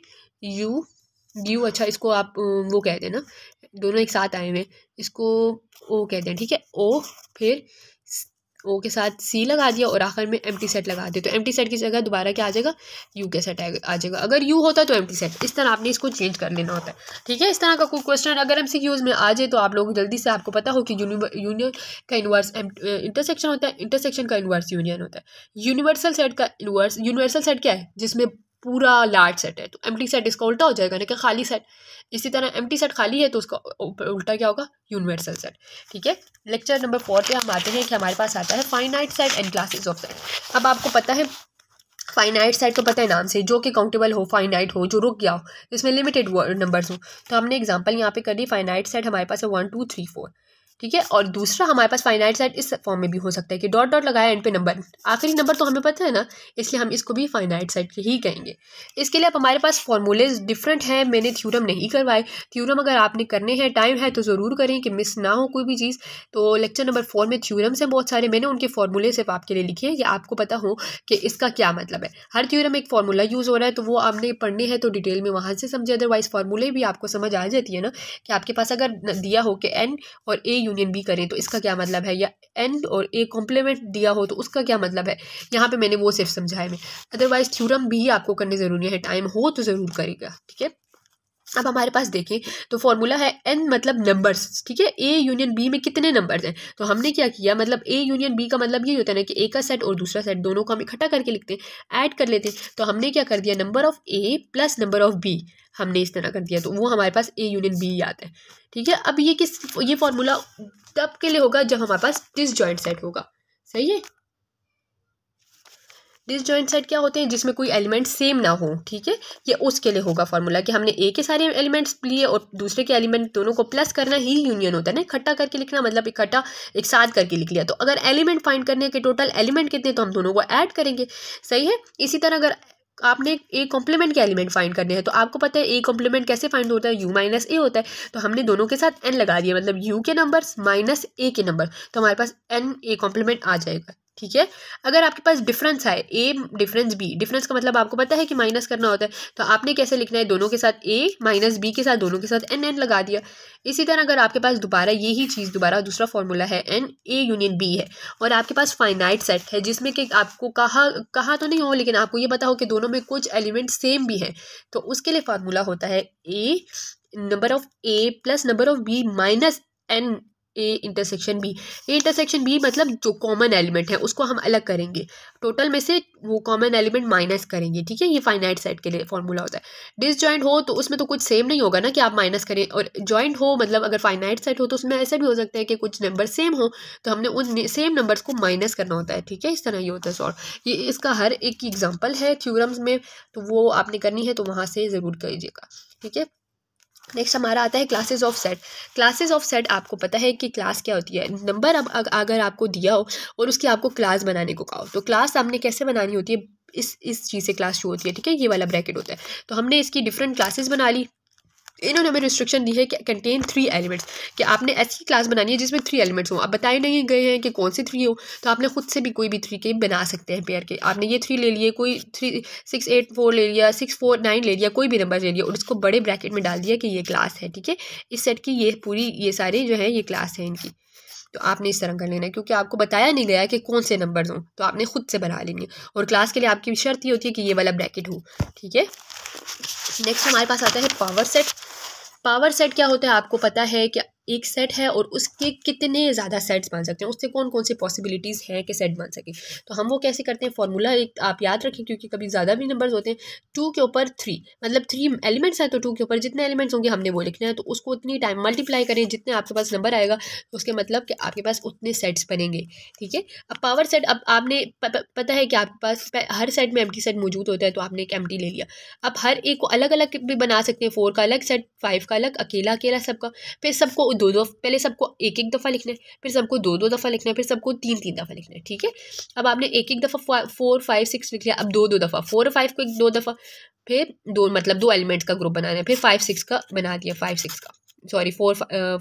यू यू अच्छा इसको आप वो कहते हैं दोनों एक साथ आए हुए इसको ओ कहते हैं ठीक है ओ फिर ओ के साथ सी लगा दिया और आखिर में एम सेट लगा दिया तो एम सेट की जगह दोबारा क्या आ जाएगा यू के सेट आ जाएगा अगर यू होता तो एम सेट इस तरह आपने इसको चेंज कर लेना होता है ठीक है इस तरह का कोई क्वेश्चन अगर एम में आ जाए तो आप लोग जल्दी से आपको पता हो कि यूनियन का इनवर्स इंटरसेक्शन होता है इंटरसेक्शन का इनवर्स यूनियन होता है यूनिवर्सल सेट का इनवर्स यूनिवर्सल सेट क्या है जिसमें पूरा लार्ज सेट है तो एम्प्टी सेट इसका उल्टा हो जाएगा ना कि तो खाली सेट इसी तरह एम्प्टी सेट खाली है तो उसका उल्टा क्या होगा यूनिवर्सल सेट ठीक है लेक्चर नंबर फोर पे हम आते हैं कि हमारे पास आता है finite set and classes of set अब आपको पता है फाइनाइट सेट तो पता है नाम से जो कि काउंटेबल हो फाइनाइट हो जो रुक गया हो इसमें लिमिटेड नंबर्स हो तो हमने एग्जाम्पल यहाँ पे कर दी फाइनाइट सेट हमारे पास है वन टू थ्री फोर ठीक है और दूसरा हमारे पास फाइनाइट सेट इस फॉर्म में भी हो सकता है कि डॉट डॉट लगाया एंड पे नंबर आखिरी नंबर तो हमें पता है ना इसलिए हम इसको भी फाइनाइट सेट ही कहेंगे इसके लिए अब हमारे पास फॉर्मूलेज डिफरेंट हैं मैंने थ्यूरम नहीं करवाए थ्यूरम अगर आपने करने हैं टाइम है तो ज़रूर करें कि मिस ना हो कोई भी चीज़ तो लेक्चर नंबर फोर में थ्यूरम्स हैं बहुत सारे मैंने उनके फार्मूले सिर्फ आपके लिए लिखे हैं या आपको पता हो कि इसका क्या मतलब है हर थ्यूरम एक फार्मूला यूज़ हो रहा है तो वो आपने पढ़ने हैं तो डिटेल में वहाँ से समझे अदरवाइज फार्मूले भी आपको समझ आ जाती है ना कि आपके पास अगर दिया हो कि एन और ए यूनियन बी करें तो इसका क्या मतलब है या एन और ए कॉम्प्लीमेंट दिया हो तो उसका क्या मतलब है यहाँ पे मैंने वो सिर्फ समझाया मैं अदरवाइज थ्योरम भी आपको करने ज़रूरी है टाइम हो तो ज़रूर करेगा ठीक है अब हमारे पास देखें तो फॉर्मूला है एन मतलब नंबर्स ठीक है ए यूनियन बी में कितने नंबर्स हैं तो हमने क्या किया मतलब ए यूनियन बी का मतलब ये होता है ना कि ए का सेट और दूसरा सेट दोनों को हम इकट्ठा करके लिखते हैं ऐड कर लेते हैं तो हमने क्या कर दिया number of A plus number of B हमने इस तरह कर दिया तो वो हमारे पास ए यूनियन बी आता है ठीक है अब ये किस ये फॉर्मूला तब के लिए होगा जब हमारे पास डिस सेट होगा सही है डिसजॉइंट सेट क्या होते हैं जिसमें कोई एलिमेंट सेम ना हो ठीक है ये उसके लिए होगा फार्मूला कि हमने ए के सारे एलिमेंट्स लिए और दूसरे के एलिमेंट दोनों को प्लस करना ही यूनियन होता है ना इकट्ठा करके लिखना मतलब इकट्ठा एक साथ करके लिख लिया तो अगर एलिमेंट फाइंड करने के टोटल एलिमेंट कितने तो हम दोनों को ऐड करेंगे सही है इसी तरह अगर आपने ए कॉम्प्लीमेंट के एलिमेंट फाइंड करने हैं तो आपको पता है ए कॉम्प्लीमेंट कैसे फाइंड होता है यू माइनस ए होता है तो हमने दोनों के साथ एन लगा दिया मतलब यू के नंबर्स माइनस ए के नंबर तो हमारे पास एन ए कॉम्प्लीमेंट आ जाएगा ठीक है अगर आपके पास डिफरेंस है ए डिफरेंस बी डिफरेंस का मतलब आपको पता है कि माइनस करना होता है तो आपने कैसे लिखना है दोनों के साथ ए माइनस बी के साथ दोनों के साथ एन एन लगा दिया इसी तरह अगर आपके पास दोबारा यही चीज़ दोबारा दूसरा फॉर्मूला है एन ए यूनियन बी है और आपके पास फाइनाइट सेट है जिसमें कि आपको कहा कहा तो नहीं हो लेकिन आपको ये पता हो कि दोनों में कुछ एलिमेंट सेम भी हैं तो उसके लिए फार्मूला होता है A number of A plus number of B minus n A intersection B A intersection B मतलब जो कॉमन एलिमेंट है उसको हम अलग करेंगे टोटल में से वो कॉमन एलिमेंट माइनस करेंगे ठीक है ये फाइनाइट सेट के लिए फॉर्मूला होता है डिस हो तो उसमें तो कुछ सेम नहीं होगा ना कि आप माइनस करें और जॉइंट हो मतलब अगर फाइनाइट सेट हो तो उसमें ऐसा भी हो सकता है कि कुछ नंबर सेम हो तो हमने उन सेम नंबर्स को माइनस करना होता है ठीक है इस तरह ये होता है सॉल्व ये इसका हर एक एग्जाम्पल है थ्यूरम्स में तो वो आपने करनी है तो वहाँ से ज़रूर करिएगा ठीक है नेक्स्ट हमारा आता है classes of set classes of set आपको पता है कि क्लास क्या होती है नंबर अब अगर आपको दिया हो और उसकी आपको क्लास बनाने को कहा हो तो क्लास आपने कैसे बनानी होती है इस इस चीज़ से क्लास शुरू होती है ठीक है ये वाला ब्रैकेट होता है तो हमने इसकी डिफरेंट क्लासेस बना ली इन्होंने हमें रिस्ट्रिक्शन दी है कि कंटेन थ्री एलिमेंट्स कि आपने ऐसी क्लास बनानी है जिसमें थ्री एलिमेंट्स हों आप बताए नहीं गए हैं कि कौन से थ्री हो तो आपने खुद से भी कोई भी थ्री के बना सकते हैं पेयर के आपने ये थ्री ले लिए कोई थ्री सिक्स एट फोर ले लिया सिक्स फोर नाइन ले लिया कोई भी नंबर ले लिया और उसको बड़े ब्रैकेट में डाल दिया कि ये क्लास है ठीक है इस सेट की ये पूरी ये सारे जो है ये क्लास है इनकी तो आपने इस तरह कर लेना है क्योंकि आपको बताया नहीं गया कि कौन से नंबर हों तो आपने खुद से बना लेनी है और क्लास के लिए आपकी शर्त ये होती है कि ये वाला ब्रैकेट हो ठीक है नेक्स्ट हमारे पास आता है पावर सेट पावर सेट क्या होता है आपको पता है कि एक सेट है और उसके कितने ज़्यादा सेट्स बन सकते हैं उससे कौन कौन सी पॉसिबिलिटीज़ हैं कि सेट बन सके तो हम वो कैसे करते हैं फार्मूला एक आप याद रखें क्योंकि कभी ज़्यादा भी नंबर्स होते हैं टू के ऊपर थ्री मतलब थ्री एलिमेंट्स हैं तो टू के ऊपर जितने एलिमेंट्स होंगे हमने वो लिखना है तो उसको उतनी टाइम मल्टीप्लाई करें जितने आपके पास नंबर आएगा तो उसके मतलब कि आपके पास उतने सेट्स बनेंगे ठीक है अब पावर सेट अब आपने पता है कि आपके पास हर सेट में एम सेट मौजूद होता है तो आपने एक एम ले लिया अब हर एक को अलग अलग भी बना सकते हैं फोर का अलग सेट फाइव का अलग अकेला अकेला सबका फिर सबको दो दो पहले सबको एक एक दफ़ा लिखना है फिर सबको दो दो दफ़ा लिखना है फिर सबको तीन तीन दफ़ा लिखना है ठीक है अब आपने एक एक दफ़ा फोर फाइव सिक्स लिख लिया अब दो दो दफ़ा फोर फाइव को एक दो दफ़ा फिर दो मतलब दो एलिमेंट्स का ग्रुप बनाना है फिर फाइव सिक्स का बना दिया फाइव सिक्स का सॉरी फोर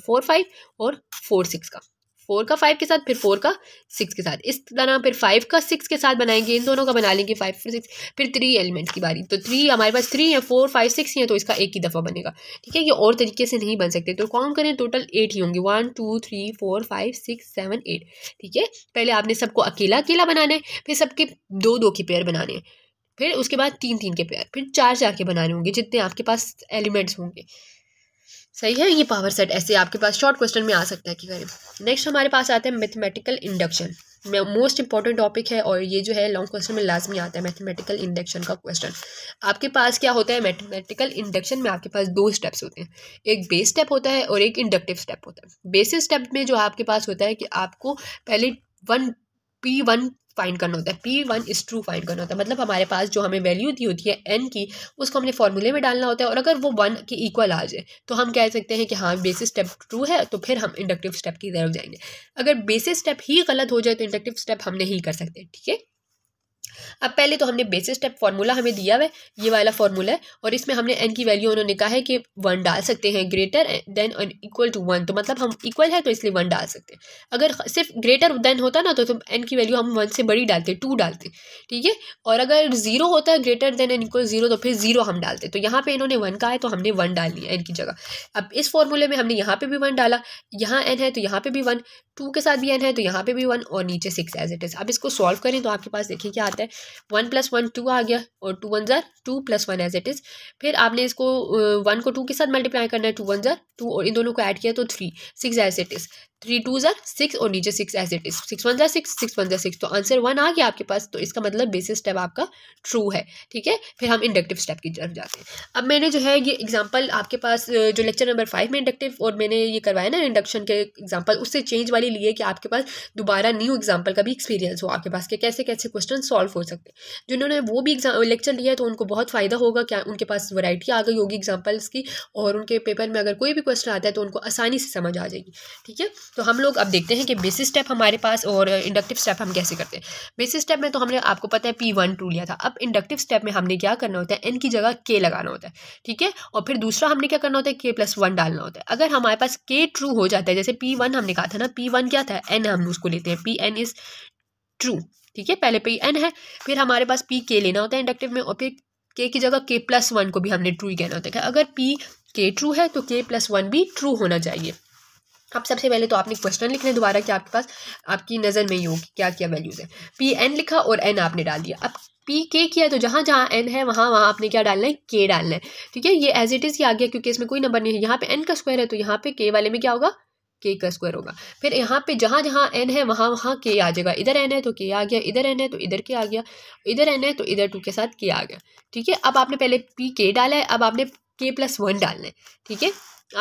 फोर फाइव और फोर सिक्स का फोर का फाइव के साथ फिर फोर का सिक्स के साथ इस तरह फिर फाइव का सिक्स के साथ बनाएंगे इन दोनों का बना लेंगे फाइव फिर सिक्स फिर थ्री एलिमेंट्स की बारी तो थ्री हमारे पास थ्री है फोर फाइव सिक्स हैं तो इसका एक ही दफ़ा बनेगा ठीक है ये और तरीके से नहीं बन सकते तो काउंट करें टोटल एट ही होंगे one two three four five six seven eight ठीक है पहले आपने सबको अकेला अकेला बनाना है फिर सबके दो दो के पेयर बनाने हैं फिर उसके बाद तीन तीन के पेयर फिर चार चार के बनाने होंगे जितने आपके पास एलिमेंट्स होंगे सही है ये पावर सेट ऐसे आपके पास शॉर्ट क्वेश्चन में आ सकता है कि करें नेक्स्ट हमारे पास आते हैं mathematical induction most important topic है और ये जो है लॉन्ग क्वेश्चन में लाजमी आता है मैथमेटिकल इंडक्शन का क्वेश्चन आपके पास क्या होता है मैथमेटिकल इंडक्शन में आपके पास दो स्टेप्स होते हैं एक बेस स्टेप होता है और एक इंडक्टिव स्टेप होता है बेसिस स्टेप में जो आपके पास होता है कि आपको पहले वन पी वन फाइंड करना होता है P one is true find करना होता है मतलब हमारे पास जो हमें वैल्यू दी होती है एन की उसको हमने फॉर्मूले में डालना होता है और अगर वो वन के इक्वल आ जाए तो हम कह सकते हैं कि हाँ बेसिस स्टेप ट्रू है तो फिर हम इंडक्टिव स्टेप की तरफ जाएंगे अगर बेसिस स्टेप ही गलत हो जाए तो इंडक्टिव स्टेप हम नहीं कर सकते ठीक है अब पहले तो हमने बेसिस स्टेप फार्मूला हमें दिया हुआ है ये वाला फार्मूला है और इसमें हमने एन की वैल्यू उन्होंने कहा है कि वन डाल सकते हैं ग्रेटर देन और इक्वल टू वन तो मतलब हम इक्वल है तो इसलिए वन डाल सकते हैं अगर सिर्फ ग्रेटर देन होता ना तो, तो एन की वैल्यू हम वन से बड़ी डालते टू डालते ठीक है और अगर जीरो होता है greater than n equal zero तो फिर जीरो हम डालते तो यहाँ पर इन्होंने वन कहा है तो हमने वन डाल लिया एन की जगह अब इस फॉर्मूले में हमने यहाँ पर भी वन डाला यहाँ एन है तो यहाँ पर भी वन टू के साथ भी एन है तो यहाँ पर भी वन और नीचे सिक्स एज इट इज़ अब इसको सॉल्व करें तो आपके पास देखिए क्या आता है वन प्लस वन टू आ गया और टू वन जर two plus one as it is फिर आपने इसको वन को टू के साथ मल्टीप्लाई करना है टू वन जर टू और इन दोनों को ऐड किया तो three six as it is three two जर सिक्स और नीचे six as it is six one जर सिक्स सिक्स वन जर सिक्स तो आंसर वन आ गया आपके पास तो इसका मतलब बेसिस स्टेप आपका ट्रू है ठीक है फिर हम इंडक्टिव स्टेप की तरफ जाते हैं अब मैंने जो है ये एग्जाम्पल आपके पास जो लेक्चर नंबर फाइव में इंडक्टिव और मैंने ये करवाया ना इंडक्शन के एग्जाम्पल उससे चेंज वाली लिए कि आपके पास दोबारा न्यू एग्जाम्पल का भी एक्सपीरियंस हो आपके पास के कैसे कैसे क्वेश्चन सॉल्व ऑफ हो सकते हैं जिन्होंने वो भी एग्जाम लेक्चर लिया है तो उनको बहुत फ़ायदा होगा क्या उनके पास वैरायटी आ गई होगी एग्जाम्पल्स की और उनके पेपर में अगर कोई भी क्वेश्चन आता है तो उनको आसानी से समझ आ जाएगी ठीक है तो हम लोग अब देखते हैं कि बेसिस स्टेप हमारे पास और इंडक्टिव स्टेप हम कैसे करते हैं बेसिस स्टेप में तो हमने आपको पता है पी वन टू लिया था अब इंडक्टिव स्टेप में हमने क्या करना होता है एन की जगह के लगाना होता है ठीक है और फिर दूसरा हमने क्या करना होता है के प्लस वन डालना होता है अगर हमारे पास के ट्रू हो जाता है जैसे पी वन हमने कहा था ना पी वन क्या था एन हम उसको लेते हैं पी एन इज़ ट्रू ठीक है पहले पे ही एन है फिर हमारे पास पी के लेना होता है इंडक्टिव में और फिर के की जगह के प्लस वन को भी हमने ट्रू ही कहना होता है अगर पी के ट्रू है तो के प्लस वन भी ट्रू होना चाहिए अब सबसे पहले तो आपने क्वेश्चन लिखने दोबारा कि आपके पास आपकी नज़र में ही होगी क्या क्या वैल्यूज़ है पी एन लिखा और एन आपने डाल दिया अब पी के किया तो जहाँ जहाँ एन है वहाँ वहाँ आपने क्या डालना है के डालना है ठीक है ये एज इट इज़ ही आ गया क्योंकि इसमें कोई नंबर नहीं है यहाँ पे एन का स्क्वायर है तो यहाँ पे के वाले में क्या होगा के का स्क्वायर होगा फिर यहाँ पे जहाँ जहाँ एन है वहाँ वहाँ के आ जाएगा इधर एन है तो के आ गया इधर एन है तो इधर के आ गया इधर एन है तो इधर टू के साथ के आ गया ठीक है अब आपने पहले पी के डाला है अब आपने के प्लस वन डालना है ठीक है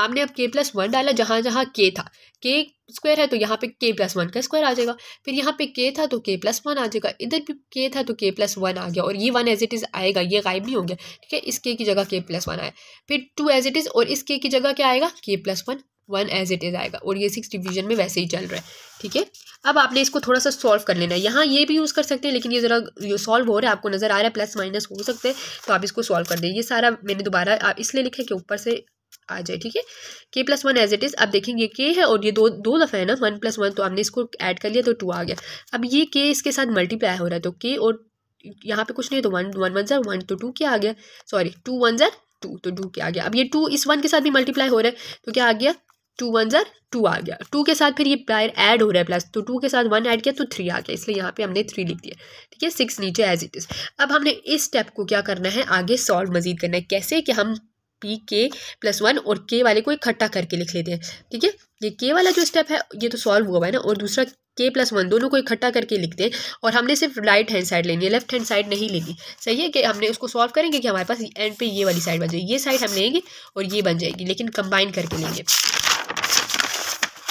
आपने अब के प्लस वन डाला जहाँ जहाँ के था के स्क्वायर है तो यहाँ पे के प्लस वन का स्क्वायर आ जाएगा फिर यहाँ पे के था तो के प्लस वन आ जाएगा इधर भी के था तो के प्लस वन आ गया और ये वन एज इट इज़ आएगा ये गायब नहीं हो गया ठीक है इस के की जगह के प्लस वन आया फिर टू एज इट इज़ और इस के की जगह क्या आएगा k plus one one as it is आएगा और ये सिक्स डिवीजन में वैसे ही चल रहा है ठीक है अब आपने इसको थोड़ा सा सॉल्व कर लेना है यहाँ ये भी यूज़ कर सकते हैं लेकिन ये ज़रा ये सॉल्व हो रहा है आपको नज़र आ रहा है प्लस माइनस हो सकते हैं तो आप इसको सॉल्व कर दें ये सारा मैंने दोबारा इसलिए लिखा है कि ऊपर से आ जाए ठीक है k plus one as it is अब देखेंगे के है और ये दो दो दफ़ा है ना वन प्लस वन तो आपने इसको ऐड कर लिया तो टू आ गया अब ये के इसके साथ मल्टीप्लाई हो रहा है तो के और यहाँ पे कुछ नहीं तो वन वन वन ज़र वन तो टू क्या आ गया सॉरी टू वन ज़र टू तो टू क्या आ गया अब ये टू इस वन के साथ भी मल्टीप्लाई हो रहा है तो क्या आ गया टू वन जर टू आ गया टू के साथ फिर ये प्लायर ऐड हो रहा है प्लस तो टू के साथ वन ऐड किया तो थ्री आ गया इसलिए यहाँ पे हमने थ्री लिख दिया ठीक है सिक्स नीचे एज इट इज़ अब हमने इस स्टेप को क्या करना है आगे सॉल्व मजीद करना है कैसे कि हम पी के प्लस वन और के वाले को इकट्ठा करके लिख लेते हैं ठीक है ये के वाला जो स्टेप है ये तो सॉल्व हुआ है ना और दूसरा के प्लस वन दोनों को इकट्ठा करके लिखते हैं और हमने सिर्फ राइट हैंड साइड लेनी है लेफ्ट हैंड साइड नहीं लेनी सही है कि हमने उसको सॉल्व करेंगे कि हमारे पास एंड पे ये वाली साइड बन जाएगी ये साइड हम लेंगे और ये बन जाएगी लेकिन कंबाइन करके लेंगे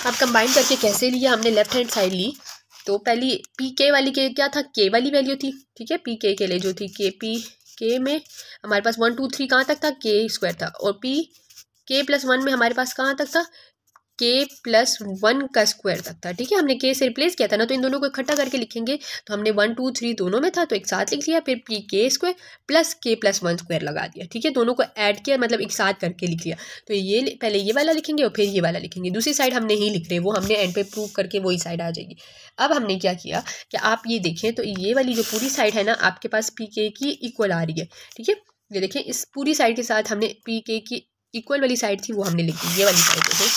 अब कंबाइन करके कैसे लिया हमने लेफ्ट हैंड साइड ली तो पहली पी के वाली के क्या था के वाली वैल्यू थी ठीक है पी के के लिए जो थी के पी के में हमारे पास वन टू थ्री कहाँ तक था के स्क्वायर था और पी के प्लस वन में हमारे पास कहाँ तक था के प्लस वन का स्क्वायर तक था ठीक है हमने के से रिप्लेस किया था ना तो इन दोनों को इकट्ठा करके लिखेंगे तो हमने वन टू थ्री दोनों में था तो एक साथ लिख लिया फिर P k square plus k plus one square लगा दिया ठीक है दोनों को ऐड किया मतलब एक साथ करके लिख लिया तो ये पहले ये वाला लिखेंगे और फिर ये वाला लिखेंगे दूसरी साइड हम नहीं लिख रहे वो हमने एंड पे प्रूव करके वही साइड आ जाएगी अब हमने क्या किया कि आप ये देखें तो ये वाली जो पूरी साइड है ना आपके पास पी के की इक्वल आ रही है ठीक है ये देखें इस पूरी साइड के साथ हमने पी के की इक्वल वाली साइड थी वो हमने लिख दी ये वाली साइड देखें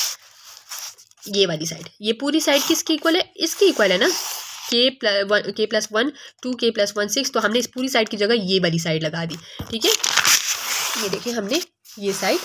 ये वाली साइड ये पूरी साइड किसके इक्वल है इसके इक्वल है ना k plus one k plus one two k plus one six तो हमने इस पूरी साइड की जगह ये वाली साइड लगा दी ठीक है ये देखिए हमने ये साइड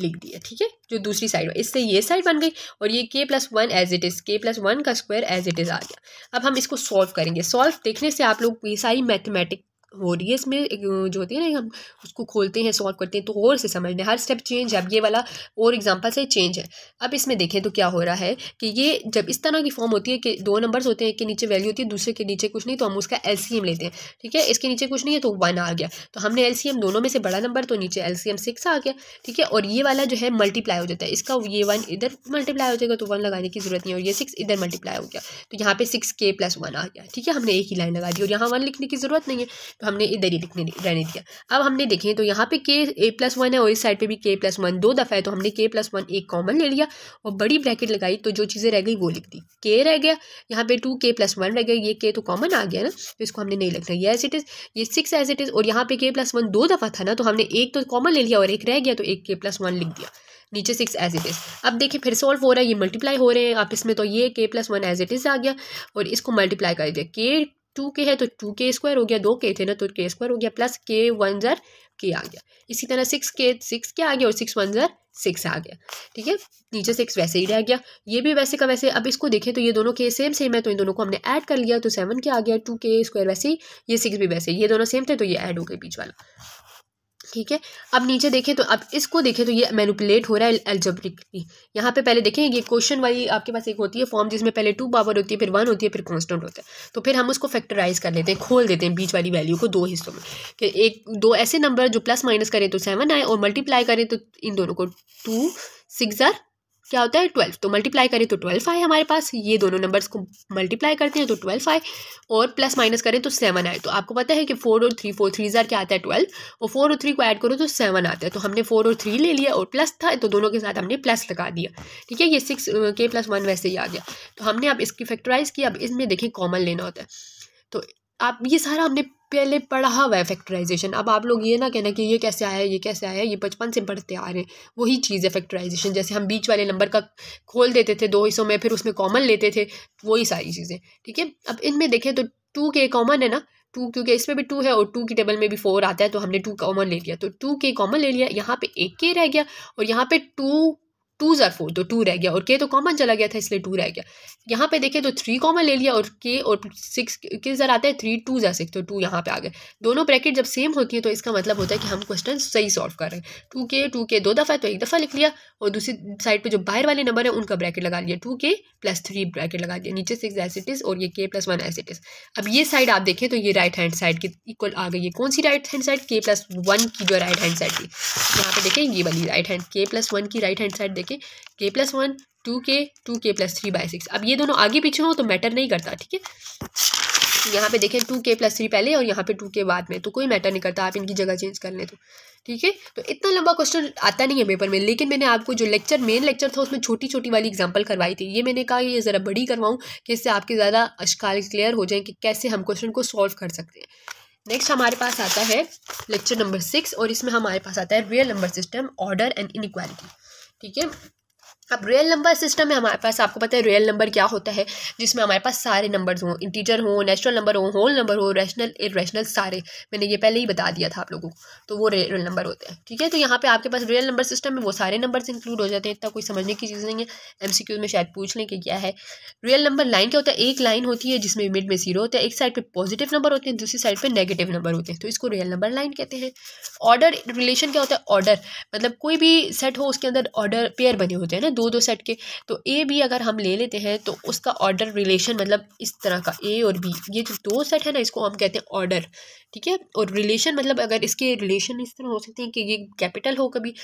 लिख दिया ठीक है जो दूसरी साइड इससे ये साइड बन गई और ये k plus one as it is k plus one का स्क्वायर एज इट इज़ आ गया अब हम इसको सॉल्व करेंगे सॉल्व देखने से आप लोग ये सारी मैथमेटिक हो रही है इसमें जो होती है ना हम उसको खोलते हैं सॉल्व करते हैं तो और से समझने हर स्टेप चेंज है अब ये वाला और एग्जांपल से चेंज है अब इसमें देखें तो क्या हो रहा है कि ये जब इस तरह की फॉर्म होती है कि दो नंबर्स होते हैं एक के नीचे वैल्यू होती है दूसरे के नीचे कुछ नहीं तो हम उसका एल लेते हैं ठीक है इसके नीचे कुछ नहीं है तो वन आ गया तो हमने एल दोनों में से बड़ा नंबर तो नीचे एलसीएम सिक्स आ गया ठीक है और ये वाला जो है मल्टीप्लाई हो जाता है इसका ये वन इधर मल्टीप्लाई हो जाएगा तो वन लगाने की जरूरत नहीं और ये सिक्स इधर मल्टीप्लाई हो गया तो यहाँ पे सिक्स के प्लस वन आ गया ठीक है हमने एक ही लाइन लगा दी और यहाँ वन लिखने की जरूरत नहीं है तो हमने इधर ही लिखने रहने दिया अब हमने देखें तो यहाँ पे के ए प्लस वन है और इस साइड पे भी के प्लस वन दो दफ़ा है तो हमने के प्लस वन एक कॉमन ले लिया और बड़ी ब्रैकेट लगाई तो जो चीज़ें रह गई वो लिख दी के रह गया यहाँ पे टू के प्लस वन रह गया ये के तो कॉमन आ गया ना तो इसको हमने नहीं लिखना ये एज इट इज़ ये सिक्स एज इट इज़ और यहाँ पे के प्लस वन दो दफ़ा था ना तो हमने एक तो कॉमन ले लिया और एक रह गया तो एक के प्लस वन लिख दिया नीचे सिक्स एज इट इज़ अब देखिए फिर सॉल्व हो रहा है ये मल्टीप्लाई हो रहे हैं आप इसमें तो ये k plus one as it is आ गया और इसको मल्टीप्लाई कर दिया के टू के है तो टू के स्क्वायर हो गया दो के थे ना तो के स्क्वायर हो गया प्लस के वन जर के आ गया इसी तरह सिक्स के सिक्स के आ गया और सिक्स वन जर सिक्स आ गया ठीक है नीचे सिक्स वैसे ही रह गया ये भी वैसे का वैसे अब इसको देखें तो ये दोनों के सेम सेम है तो इन दोनों को हमने ऐड कर लिया तो सेवन के आ गया टू के स्क्वायर वैसे ही ये सिक्स भी वैसे ये दोनों सेम थे तो ये ऐड हो गए बीच वाला ठीक है अब नीचे देखें तो अब इसको देखें तो ये मैनुपलेट हो रहा है एल्जब्रिकली यहाँ पे पहले देखें ये क्वेश्चन वाली आपके पास एक होती है फॉर्म जिसमें पहले टू पावर होती है फिर वन होती है फिर कॉन्स्टेंट होता है तो फिर हम उसको फैक्टराइज कर लेते हैं खोल देते हैं बीच वाली वैल्यू को दो हिस्सों में कि एक दो ऐसे नंबर जो प्लस माइनस करें तो सेवन आए और मल्टीप्लाई करें तो इन दोनों को टू सिक्स आर क्या होता है ट्वेल्व तो मल्टीप्लाई करें तो ट्वेल्व आए हमारे पास ये दोनों नंबर्स को मल्टीप्लाई करते हैं तो ट्वेल्व आए और प्लस माइनस करें तो सेवन आए तो आपको पता है कि फोर और थ्री फोर थ्री ज़ार क्या आता है ट्वेल्व और फोर और थ्री को ऐड करो तो सेवन आता है तो हमने फोर और थ्री ले लिया और प्लस था तो दोनों के साथ हमने प्लस लगा दिया ठीक है ये सिक्स के प्लस वन वैसे ही आ गया तो हमने अब इसकी फैक्टराइज़ की अब इसमें देखें कॉमन लेना होता है तो आप ये सारा हमने पहले पढ़ा हुआ है फैक्टराइजेशन अब आप लोग ये ना कहना कि ये कैसे आया ये कैसे आया ये बचपन से बढ़ते आ रहे हैं वही चीज़ है फैक्टराइजेशन जैसे हम बीच वाले नंबर का खोल देते थे दो हिस्सों में फिर उसमें कॉमन लेते थे वही सारी चीज़ें ठीक है अब इनमें देखें तो टू के कॉमन है ना टू क्योंकि इसमें भी टू है और टू की टेबल में भी फोर आता है तो हमने टू कॉमन ले लिया तो टू के कॉमन ले लिया यहाँ पे एक के रह गया और यहाँ पे टू टू ज़ार फोर तो टू रह गया और के तो कॉमन चला गया था इसलिए टू रह गया यहाँ पे देखें तो थ्री कॉमन ले लिया और के और सिक्स किस ज़र आता है थ्री टू ज़र सिक्स तो टू यहाँ पे आ गए दोनों ब्रैकेट जब सेम होती है तो इसका मतलब होता है कि हम क्वेश्चन सही सॉल्व कर रहे हैं टू के टू के दो दफ़ा तो एक दफ़ा लिख लिया और दूसरी साइड पर जो बाहर वाले नंबर है उनका ब्रैकेट लगा लिया to k plus three bracket लगा दिया नीचे सिक्स एस इट इज़ और ये k plus one as it is अब ये साइड आप देखें तो ये राइट हैंड साइड की इक्वल आ गई है कौन सी right hand side k plus one की जो राइट हैंड साइड थी यहाँ पर देखें ये वाली right hand k plus one की राइट हैंड साइड देखें okay k plus one two k two k plus three by six अब ये दोनों आगे पीछे हों तो मैटर नहीं करता ठीक है यहाँ पे देखें टू के प्लस थ्री पहले और यहाँ पे टू के बाद में तो कोई मैटर नहीं करता आप इनकी जगह चेंज कर लें तो ठीक है तो इतना लंबा क्वेश्चन आता नहीं है पेपर में लेकिन मैंने आपको जो लेक्चर मेन लेक्चर था उसमें छोटी छोटी वाली एग्जांपल करवाई थी ये मैंने कहा ये ज़रा बड़ी करवाऊँ कि इससे आपके ज़्यादा अशकाल क्लियर हो जाए कि कैसे हम क्वेश्चन को सॉल्व कर सकते हैं नेक्स्ट हमारे पास आता है लेक्चर नंबर सिक्स और इसमें हमारे पास आता है real number system order and inequality ठीक है अब रियल नंबर सिस्टम में हमारे पास आपको पता है रियल नंबर क्या होता है जिसमें हमारे पास सारे नंबर्स हों इंटीजर हों नेचुरल नंबर हों होल नंबर हो रैशनल इेशनल सारे मैंने ये पहले ही बता दिया था आप लोगों को तो वो रियल नंबर होते हैं ठीक है तो यहाँ पे आपके पास रियल नंबर सिस्टम में वो सारे नंबर्स इंक्लूड हो जाते हैं इतना कोई समझने की चीज़ नहीं है एम में शायद पूछ लें कि क्या है रियल नंबर लाइन क्या होता है एक लाइन होती है जिसमें मिड में जीरो होता है एक साइड पर पॉजिटिव नंबर होते हैं दूसरी साइड पर नेगेटिव नंबर होते हैं तो इसको रियल नंबर लाइन कहते हैं ऑर्डर रिलेशन क्या होता है ऑर्डर मतलब कोई भी सेट हो उसके अंदर ऑर्डर पेयर बने होते हैं ना दो दो सेट के तो ए बी अगर हम ले लेते हैं तो उसका ऑर्डर रिलेशन मतलब इस तरह का ए और बी ये जो दो सेट है ना इसको हम कहते हैं ऑर्डर ठीक है और रिलेशन मतलब अगर इसके रिलेशन इस तरह हो सकते हैं कि ये कैपिटल हो कभी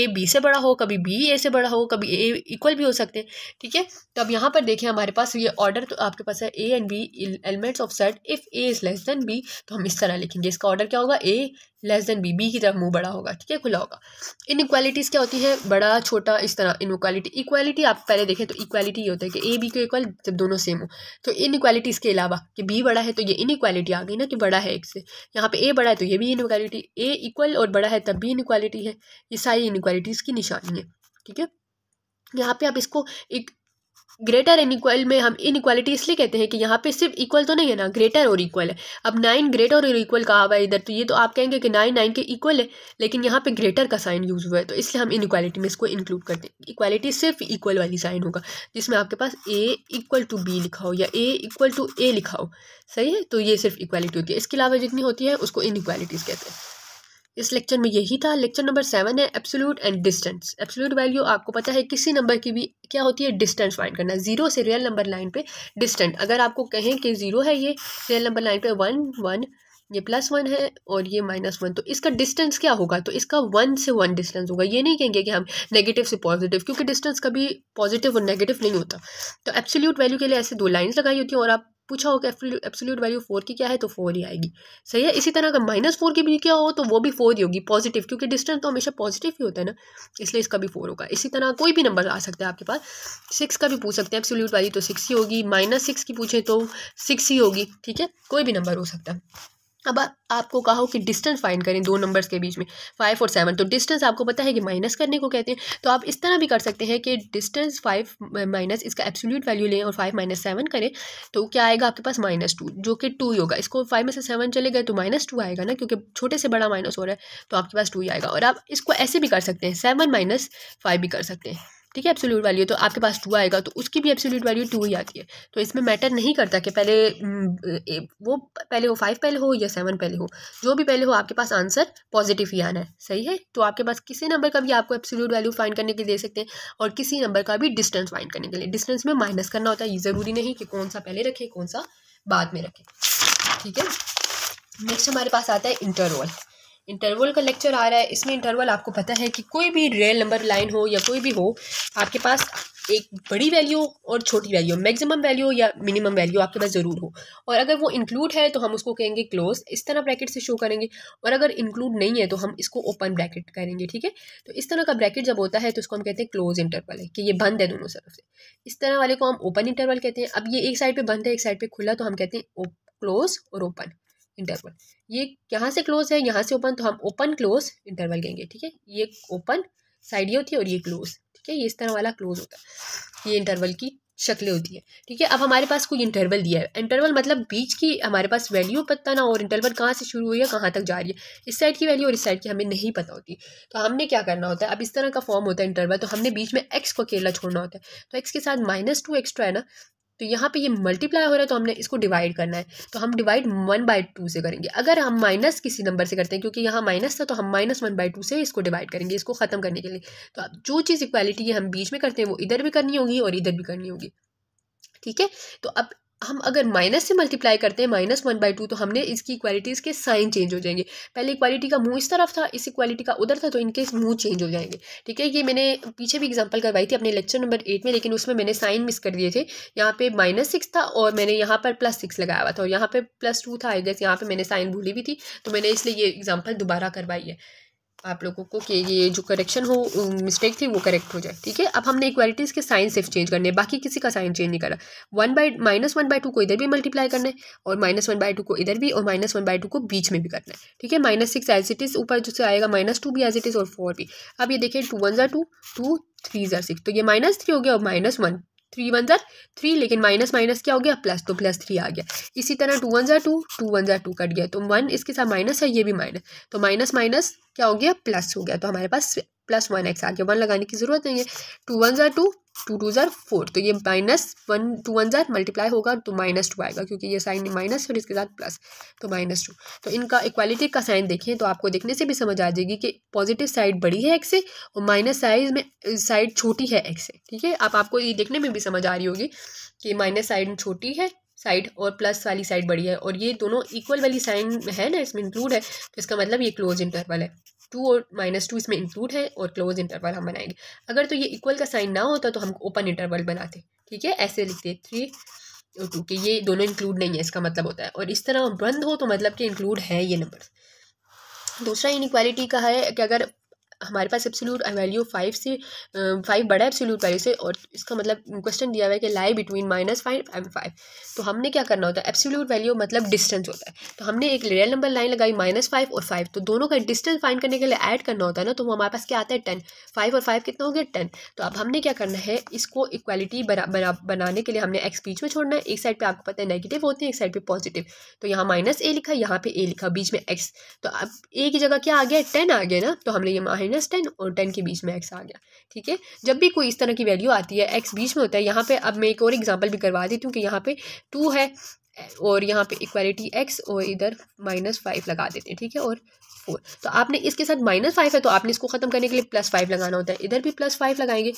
ए बी से बड़ा हो कभी बी ए से बड़ा हो कभी ए इक्वल भी हो सकते हैं ठीक है तो अब यहाँ पर देखें हमारे पास ये ऑर्डर तो आपके पास है a and b elements of set if a is less than b तो हम इस तरह लिखेंगे इसका ऑर्डर क्या होगा a less than b b की तरफ मुंह बड़ा होगा ठीक है खुला होगा इन इक्वालिटीज़ क्या होती है बड़ा छोटा इस तरह इन इक्वालिटी इक्वालिटी आप पहले देखें तो इक्वालिटी ये होता है कि ए बी के इक्वल जब दोनों सेम हो तो इन इक्वालिटीज़ के अलावा कि बी बड़ा है तो ये इन इक्वालिटी आ गई ना कि बड़ा है एक से यहाँ पे ए बड़ा है तो ये भी इनक्वालिटी ए इक्वल और बड़ा है तब भी इनक्वालिटी है ये सारी इनक्वालिटीज़ की निशानी है ठीक है यहाँ पे आप इसको एक ग्रेटर एंड इक्वल में हम इनक्वालिटी इसलिए कहते हैं कि यहाँ पे सिर्फ इक्वल तो नहीं है ना ग्रेटर और इक्वल है अब नाइन ग्रेटर और इक्वल कहा हुआ है इधर तो ये तो आप कहेंगे कि नाइन नाइन के इक्वल है लेकिन यहाँ पे ग्रेटर का साइन यूज़ हुआ है तो इसलिए हम इनक्वालिटी में इसको इंक्लूड करते हैं इक्वालिटी सिर्फ इक्वल वाली साइन होगा जिसमें आपके पास ए इक्वल टू बी लिखा हो या ए इक्वल टू ए लिखा हो सही है तो ये सिर्फ इक्वालिटी होती है इसके अलावा जितनी होती है उसको इक्वालिटीज़ कहते हैं इस लेक्चर में यही था लेक्चर नंबर सेवन है absolute and distance absolute value आपको पता है किसी नंबर की भी क्या होती है डिस्टेंस फाइंड करना जीरो से रियल नंबर लाइन पे डिस्टेंट अगर आपको कहें कि जीरो है ये रियल नंबर लाइन पे वन वन ये प्लस वन है और ये माइनस वन तो इसका डिस्टेंस क्या होगा तो इसका वन से वन डिस्टेंस होगा ये नहीं कहेंगे कि हम नेगेटिव से पॉजिटिव क्योंकि डिस्टेंस कभी पॉजिटिव और नेगेटिव नहीं होता तो एब्सोल्यूट वैल्यू के लिए ऐसे दो लाइंस लगाई होती हैं और आप पूछा हो कि एब्सोल्यूट वैल्यू फोर की क्या है तो फोर ही आएगी सही है इसी तरह अगर माइनस फोर की भी क्या हो तो वो भी फोर ही होगी पॉजिटिव क्योंकि डिस्टेंस तो हमेशा पॉजिटिव ही होता है ना इसलिए इसका भी फोर होगा इसी तरह कोई भी नंबर आ सकता है आपके पास सिक्स का भी पूछ सकते हैं एब्सोल्यूट वैल्यू तो सिक्स ही होगी माइनस सिक्स की पूछें तो सिक्स ही होगी ठीक है कोई भी नंबर हो सकता है अब आपको कहा हो कि डिस्टेंस फाइंड करें दो नंबर्स के बीच में फाइव और सेवन तो डिस्टेंस आपको पता है कि माइनस करने को कहते हैं तो आप इस तरह भी कर सकते हैं कि डिस्टेंस फाइव माइनस इसका एब्सोल्यूट वैल्यू लें और फाइव माइनस सेवन करें तो क्या आएगा आपके पास माइनस टू जो कि टू ही होगा इसको फाइव में से सेवन चले गए तो माइनस टू आएगा ना क्योंकि छोटे से बड़ा माइनस हो रहा है तो आपके पास टू ही आएगा और आप इसको ऐसे भी कर सकते हैं सेवन माइनस फाइव भी कर सकते हैं ठीक है एब्सोल्यूट वैल्यू तो आपके पास टू आएगा तो उसकी भी एब्सोल्यूट वैल्यू टू ही आती है तो इसमें मैटर नहीं करता कि पहले वो पहले हो फाइव पहले हो या सेवन पहले हो जो भी पहले हो आपके पास आंसर पॉजिटिव ही आना है सही है तो आपके पास किसी नंबर का भी आपको एब्सोल्यूट वैल्यू फाइंड करने के लिए दे सकते हैं और किसी नंबर का भी डिस्टेंस फाइंड करने के लिए डिस्टेंस में माइनस करना होता है ये ज़रूरी नहीं कि कौन सा पहले रखे कौन सा बाद में रखे ठीक है नेक्स्ट हमारे पास आता है इंटरवल इंटरवल का लेक्चर आ रहा है इसमें इंटरवल आपको पता है कि कोई भी रेल नंबर लाइन हो या कोई भी हो आपके पास एक बड़ी वैल्यू और छोटी वैल्यू मैक्सिमम वैल्यू या मिनिमम वैल्यू आपके पास ज़रूर हो और अगर वो इंक्लूड है तो हम उसको कहेंगे क्लोज इस तरह ब्रैकेट से शो करेंगे और अगर इंक्लूड नहीं है तो हम इसको ओपन ब्रैकेट करेंगे ठीक है तो इस तरह का ब्रैकेट जब होता है तो उसको हम कहते हैं क्लोज इंटरवल है कि ये बंद है दोनों तरफ से इस तरह वाले को हम ओपन इंटरवल कहते हैं अब ये एक साइड पर बंद है एक साइड पर खुला तो हम कहते हैं क्लोज और ओपन इंटरवल ये यहाँ से क्लोज है यहाँ से ओपन तो हम ओपन क्लोज इंटरवल कहेंगे ठीक है ये ओपन साइड ही होती है और ये क्लोज ठीक है ये इस तरह वाला क्लोज होता है ये इंटरवल की शक्लें होती है ठीक है अब हमारे पास कोई इंटरवल दिया है इंटरवल मतलब बीच की हमारे पास वैल्यू पता ना और इंटरवल कहाँ से शुरू हुई है कहाँ तक जा रही है इस साइड की वैल्यू और इस साइड की हमें नहीं पता होती तो हमने क्या करना होता है अब इस तरह का फॉर्म होता है इंटरवल तो हमने बीच में एक्स को अकेला छोड़ना होता है तो एक्स के साथ माइनस टू एक्स्ट्रा है ना तो यहाँ पे ये मल्टीप्लाई हो रहा है तो हमने इसको डिवाइड करना है तो हम डिवाइड वन बाई टू से करेंगे अगर हम माइनस किसी नंबर से करते हैं क्योंकि यहाँ माइनस था तो हम माइनस वन बाई टू से इसको डिवाइड करेंगे इसको ख़त्म करने के लिए तो अब जो चीज़ इक्वालिटी है हम बीच में करते हैं वो इधर भी करनी होगी और इधर भी करनी होगी ठीक है तो अब हम अगर माइनस से मल्टीप्लाई करते हैं माइनस वन बाई टू तो हमने इसकी इक्वालिटीज़ के साइन चेंज हो जाएंगे पहले इक्वालिटी का मुंह इस तरफ था इस इक्वालिटी का उधर था तो इनके मुंह चेंज हो जाएंगे ठीक है ये मैंने पीछे भी एग्जांपल करवाई थी अपने लेक्चर नंबर एट में लेकिन उसमें मैंने साइन मिस कर दिए थे यहाँ पे माइनस सिक्स था और मैंने यहाँ पर प्लस सिक्स लगाया हुआ था और यहाँ पर प्लस टू था आई गेस यहाँ पर मैंने साइन भूली भी थी तो मैंने इसलिए ये एग्जाम्पल दोबारा करवाई है आप लोगों को कि ये जो करेक्शन हो मिस्टेक थी वो करेक्ट हो जाए ठीक है अब हमने इक्वालिटीज़ के साइन सिर्फ चेंज करने हैं बाकी किसी का साइन चेंज नहीं करा one by minus one by two को इधर भी मल्टीप्लाई करना है और माइनस वन बाई टू को इधर भी और माइनस वन बाई टू को बीच में भी करना है ठीक है minus six as it is ऊपर जो आएगा माइनस टू भी एज इट इज़ और फोर भी अब ये देखिए टू वन ज़ा टू टू थ्री ज़ा सिक्स तो ये माइनस थ्री हो गया और माइनस वन थ्री वन ज़ार थ्री लेकिन माइनस माइनस क्या हो गया प्लस तो प्लस थ्री आ गया इसी तरह टू वन ज़ार टू टू वन ज़ार टू कट गया तो वन इसके साथ माइनस है ये भी माइनस तो माइनस माइनस क्या हो गया प्लस हो गया तो हमारे पास प्लस वन एक्स आगे वन लगाने की ज़रूरत नहीं है टू वन ज़ार टू टू टू ज़ार फोर तो ये माइनस वन टू वन ज़ार मल्टीप्लाई होगा तो माइनस टू आएगा क्योंकि ये साइन माइनस और इसके साथ प्लस तो माइनस टू तो इनका इक्वालिटी का साइन देखें तो आपको देखने से भी समझ आ जाएगी कि पॉजिटिव साइड बड़ी है एक्स से और माइनस साइज में साइड छोटी है एक्स से ठीक है आप आपको ये देखने में भी समझ आ रही होगी कि माइनस साइड छोटी है साइड और प्लस वाली साइड बड़ी है और ये दोनों इक्वल वाली साइन है ना इसमें इंक्लूड है तो इसका मतलब ये क्लोज इंटरवल है टू और माइनस टू इसमें इंक्लूड है और क्लोज इंटरवल हम बनाएंगे अगर तो ये इक्वल का साइन ना होता तो हम ओपन इंटरवल बनाते ठीक है ऐसे लिखते थ्री और टू के ये दोनों इंक्लूड नहीं है इसका मतलब होता है और इस तरह बंद हो तो मतलब कि इंक्लूड है ये नंबर दूसरा इनक्वालिटी का है कि अगर हमारे पास एब्सोल्यूट वैल्यू फाइव से फाइव बड़ा एब्सोल्यूट वैल्यू से और इसका मतलब क्वेश्चन दिया हुआ है कि lie between minus five and five तो हमने क्या करना होता है एब्सोल्यूट वैल्यू मतलब डिस्टेंस होता है तो हमने एक रियल नंबर लाइन लगाई माइनस फाइव और फाइव तो दोनों का डिस्टेंस फाइंड करने के लिए ऐड करना होता है ना तो हमारे पास क्या आता है टेन फाइव और फाइव कितना हो गया टेन तो अब हमने क्या करना है इसको इक्वालिटी बनाने के लिए हमने एक्स बीच में छोड़ना है एक साइड पर आपको पता है नेगेटिव होते हैं एक साइड पर पॉजिटिव तो यहाँ माइनस ए लिखा यहाँ पे ए लिखा बीच में एक्स तो अब ए की जगह क्या आ गया टेन आ गया ना तो हमने ये माइनस माइनस टेन और टेन के बीच में एक्स आ गया ठीक है जब भी कोई इस तरह की वैल्यू आती है एक्स बीच में होता है यहाँ पे अब मैं एक और एग्जांपल भी करवा देती हूँ कि यहाँ पे टू है और यहाँ पे इक्वालिटी एक्स और इधर माइनस फाइव लगा देते हैं ठीक है और फोर तो आपने इसके साथ माइनस फाइव है तो आपने इसको ख़त्म करने के लिए प्लस फाइव लगाना होता है इधर भी प्लस फाइव लगाएंगे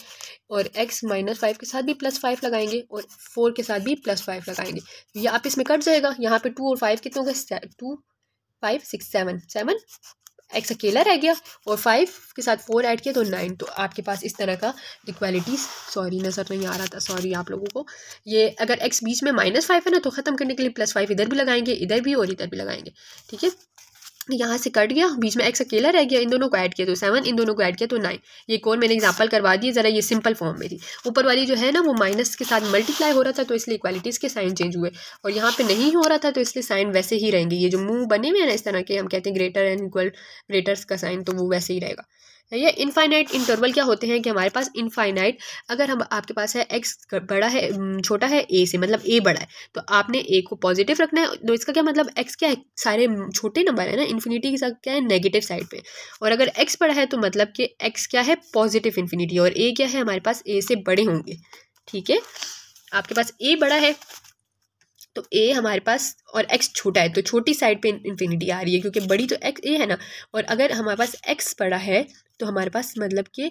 और एक्स माइनस फाइव के साथ भी प्लस फाइव लगाएंगे और फोर के साथ भी प्लस फाइव लगाएंगे ये आप इसमें कट जाएगा यहाँ पर टू और फाइव कितने होंगे two five six seven seven x अकेला रह गया और फाइव के साथ फोर ऐड किया तो नाइन तो आपके पास इस तरह का इक्वालिटीज़ सॉरी नज़र नहीं आ रहा था सॉरी आप लोगों को ये अगर एक्स बीच में माइनस फाइव है ना तो ख़त्म करने के लिए प्लस फाइव इधर भी लगाएंगे इधर भी और इधर भी लगाएंगे ठीक है यहाँ से कट गया बीच में एक्स अकेला रह गया इन दोनों को ऐड किया तो सेवन इन दोनों को ऐड किया तो नाइन ये कौन मैंने एग्जांपल करवा दिए ज़रा ये सिंपल फॉर्म में थी ऊपर वाली जो है ना वो माइनस के साथ मल्टीप्लाई हो रहा था तो इसलिए इक्वालिटीज़ के साइन चेंज हुए और यहाँ पे नहीं हो रहा था तो इसलिए साइन वैसे ही रहेंगे ये जो मुंह बने हुए हैं ना इस तरह के हम कहते हैं ग्रेटर एंड इक्वल ग्रेटर्स का साइन तो वो वैसे ही रहेगा ये इनफाइनाइट इंटरवल क्या होते हैं कि हमारे पास इनफाइनाइट अगर हम आपके पास है एक्स बड़ा है छोटा है ए से मतलब ए बड़ा है तो आपने ए को पॉजिटिव रखना है तो इसका क्या मतलब एक्स क्या है सारे छोटे नंबर है ना इन्फिनिटी के साथ क्या है नेगेटिव साइड पे और अगर एक्स बड़ा है तो मतलब कि एक्स क्या है पॉजिटिव इन्फिनिटी और ए क्या है हमारे पास ए से बड़े होंगे ठीक है आपके पास ए बड़ा है तो ए हमारे पास और एक्स छोटा है तो छोटी साइड पे इन्फिनिटी आ रही है क्योंकि बड़ी तो एक्स ए है ना और अगर हमारे पास एक्स बड़ा है तो हमारे पास मतलब कि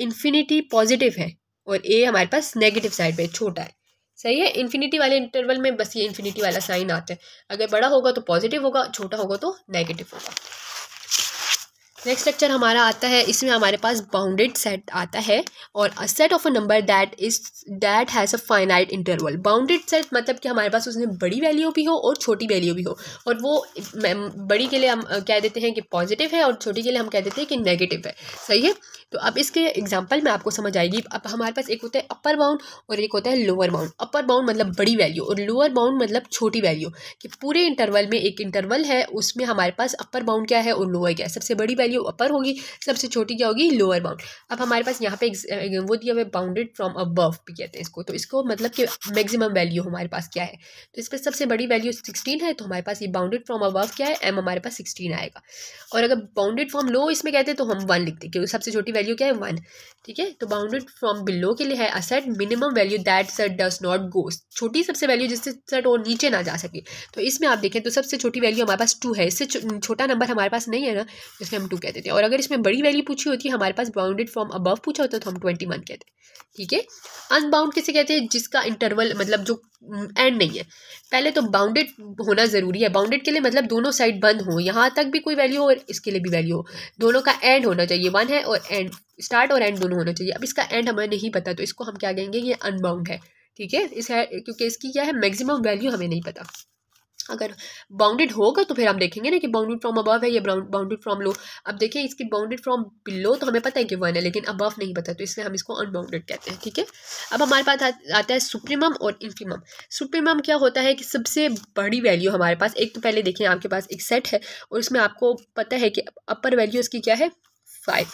इन्फिनिटी पॉजिटिव है और ए हमारे पास नेगेटिव साइड पे छोटा है सही है इन्फिनिटी वाले इंटरवल में बस ये इन्फिनिटी वाला साइन आता है अगर बड़ा होगा तो पॉजिटिव होगा छोटा होगा तो नेगेटिव होगा नेक्स्ट लेक्चर हमारा आता है इसमें हमारे पास बाउंडेड सेट आता है और a set of a number that is that has a finite interval bounded set मतलब कि हमारे पास उसमें बड़ी वैल्यू भी हो और छोटी वैल्यू भी हो और वो बड़ी के लिए हम कह देते हैं कि पॉजिटिव है और छोटी के लिए हम कह देते हैं कि नेगेटिव है सही है तो अब इसके एग्जाम्पल में आपको समझ आएगी अब हमारे पास एक होता है अपर बाउंड और एक होता है लोअर बाउंड अपर बाउंड मतलब बड़ी वैल्यू और लोअर बाउंड मतलब छोटी वैल्यू कि पूरे इंटरवल में एक इंटरवल है उसमें हमारे पास अपर बाउंड क्या है और लोअर क्या है सबसे बड़ी वैल्यू अपर होगी सबसे छोटी क्या होगी लोअर बाउंड अब हमारे पास यहाँ पे वो दिया हुआ बाउंडेड फ्रॉम अबव भी कहते हैं इसको तो इसको मतलब कि मैक्सिमम वैल्यू हमारे पास क्या है तो इस पर सबसे बड़ी वैल्यू सिक्सटीन है तो हमारे पास ये बाउंडेड फ्रॉम अबव क्या है एम हमारे पास सिक्सटीन आएगा और अगर बाउंडेड फ्रॉम लो इसमें कहते हैं तो हम वन लिखते हैं क्योंकि सबसे छोटी वैल्यू क्या है वन ठीक है तो बाउंडेड फ्रॉम बिलो के लिए है a set minimum value that set does not go छोटी सबसे वैल्यू जिससे सेट और नीचे ना जा सके तो इसमें आप देखें तो सबसे छोटी वैल्यू हमारे पास टू है इससे छोटा नंबर हमारे पास नहीं है ना जिसमें हम टू कहते थे और अगर इसमें बड़ी वैल्यू पूछी होती है हमारे पास बाउंडेड फ्रॉम अबव पूछा होता तो हम ट्वेंटी वन कहते ठीक है अनबाउंड किसे कहते हैं जिसका इंटरवल मतलब जो एंड mm, नहीं है पहले तो बाउंडेड होना ज़रूरी है बाउंडेड के लिए मतलब दोनों साइड बंद हो यहाँ तक भी कोई वैल्यू हो और इसके लिए भी वैल्यू हो दोनों का एंड होना चाहिए वन है और एंड स्टार्ट और एंड दोनों होना चाहिए अब इसका एंड हमें नहीं पता तो इसको हम क्या कहेंगे ये अनबाउंड है ठीक है इस है क्योंकि इसकी क्या है मैक्सिमम वैल्यू हमें नहीं पता अगर बाउंडेड होगा तो फिर हम देखेंगे ना कि बाउंडेड फ्रॉम अबव है या बाउंडेड फ्रॉम लो अब देखिए इसकी बाउंडेड फ्रॉम बिलो तो हमें पता है कि वन है लेकिन अबव नहीं पता तो इसलिए हम इसको अनबाउंडेड कहते हैं ठीक है अब हमारे पास आ, आता है सुप्रीमम और इन्फीमम सुप्रीमम क्या होता है कि सबसे बड़ी वैल्यू हमारे पास एक तो पहले देखें आपके पास एक सेट है और इसमें आपको पता है कि अपर वैल्यू इसकी क्या है फाइव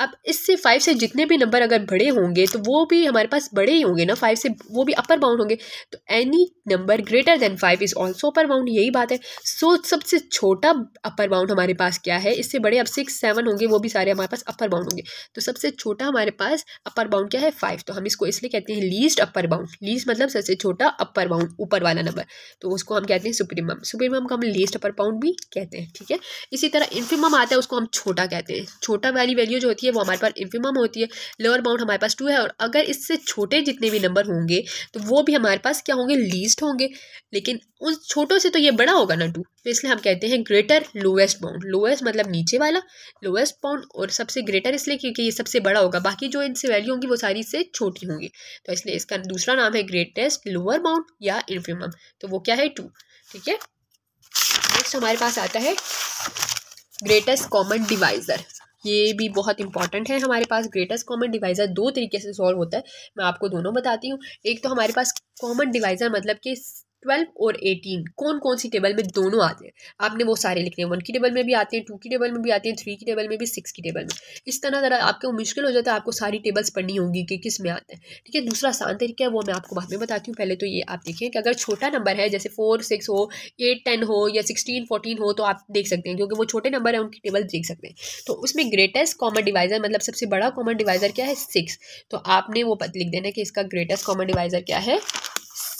अब इससे फाइव से जितने भी नंबर अगर बड़े होंगे तो वो भी हमारे पास बड़े ही होंगे ना फाइव से वो भी अपर बाउंड होंगे तो any number greater than five is also upper bound यही बात है सो so, सबसे छोटा अपर बाउंड हमारे पास क्या है इससे बड़े अब सिक्स सेवन होंगे वो भी सारे हमारे पास अपर बाउंड होंगे तो सबसे छोटा हमारे पास अपर बाउंड क्या है फाइव तो हम इसको इसलिए कहते हैं लीस्ट अपर बाउंड लीस्ट मतलब सबसे छोटा अपर बाउंड ऊपर वाला नंबर तो उसको हम कहते हैं सुप्रीमम सुप्रीमम को हम लीस्ट अपर बाउंड भी कहते हैं ठीक है इसी तरह इन्फीमम आता है उसको हम छोटा कहते हैं छोटा वाली वैल्यू जो होती है वो हमारे पास इन्फिमम होती है लोअर बाउंड हमारे पास टू है और अगर इससे छोटे जितने भी नंबर होंगे तो वो भी हमारे पास क्या होंगे लीस्ट होंगे लेकिन उन छोटों से तो ये बड़ा होगा ना टू तो इसलिए हम कहते हैं ग्रेटर लोएस्ट बाउंड लोएस्ट मतलब नीचे वाला लोएस्ट बाउंड और सबसे ग्रेटर इसलिए क्योंकि ये सबसे बड़ा होगा बाकी जो इनसे वैल्यू होंगी वो सारी से छोटी होंगी तो इसलिए इसका दूसरा नाम है ग्रेटेस्ट लोअर बाउंड या इन्फिमम तो वो क्या है टू ठीक है नेक्स्ट हमारे पास आता है ग्रेटेस्ट कॉमन डिवाइजर ये भी बहुत इंपॉर्टेंट है हमारे पास ग्रेटेस्ट कॉमन डिवाइज़र दो तरीके से सॉल्व होता है मैं आपको दोनों बताती हूँ एक तो हमारे पास कॉमन डिवाइज़र मतलब कि ट्वेल्व और एटीन कौन कौन सी टेबल में दोनों आते हैं आपने वो सारे लिखने हैं वन की टेबल में भी आते हैं टू की टेबल में भी आते हैं थ्री की टेबल में भी सिक्स की टेबल में इस तरह ज़रा आपको मुश्किल हो जाता है आपको सारी टेबल्स पढ़नी होगी कि किस में आते हैं ठीक है दूसरा आसान तरीका है वो मैं आपको बाद में बताती हूँ पहले तो ये आप देखें कि अगर छोटा नंबर है जैसे फोर सिक्स हो एट टेन हो या सिक्सटीन फोर्टीन हो तो आप देख सकते हैं क्योंकि वो छोटे नंबर हैं उनकी टेबल देख सकते हैं तो उसमें ग्रेटेस्ट कॉमन डिवाइज़र मतलब सबसे बड़ा कॉमन डिवाइज़र क्या है सिक्स तो आपने वो लिख देना कि इसका ग्रेटेस्ट कॉमन डिवाइज़र क्या है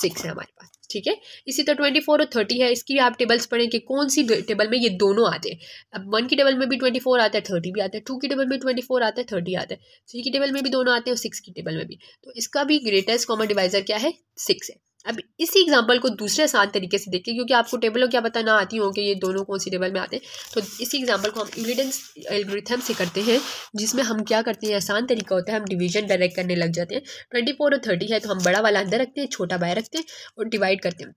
सिक्स है हमारे पास ठीक है इसी तरह ट्वेंटी फोर और थर्टी है इसकी आप टेबल्स पढ़ें कि कौन सी टेबल में ये दोनों आते हैं अब वन की टेबल में भी ट्वेंटी फोर आता है थर्टी भी आता है टू की टेबल में ट्वेंटी फोर आता है थर्टी आता है थ्री की टेबल में भी दोनों आते हैं और सिक्स की टेबल में भी तो इसका भी ग्रेटेस्ट कॉमन डिवाइजर क्या है सिक्स है अब इसी एग्जांपल को दूसरे आसान तरीके से देखिए क्योंकि आपको टेबलों क्या पता ना आती हो कि ये दोनों कौन सी टेबल में आते हैं तो इसी एग्जांपल को हम इविडेंस एल्ब्रिथम से करते हैं जिसमें हम क्या करते हैं आसान तरीका होता है हम डिवीजन डायरेक्ट करने लग जाते हैं ट्वेंटी फोर और थर्टी है तो हम बड़ा वाला अंदर रखते हैं छोटा बाहर रखते हैं और डिवाइड करते हैं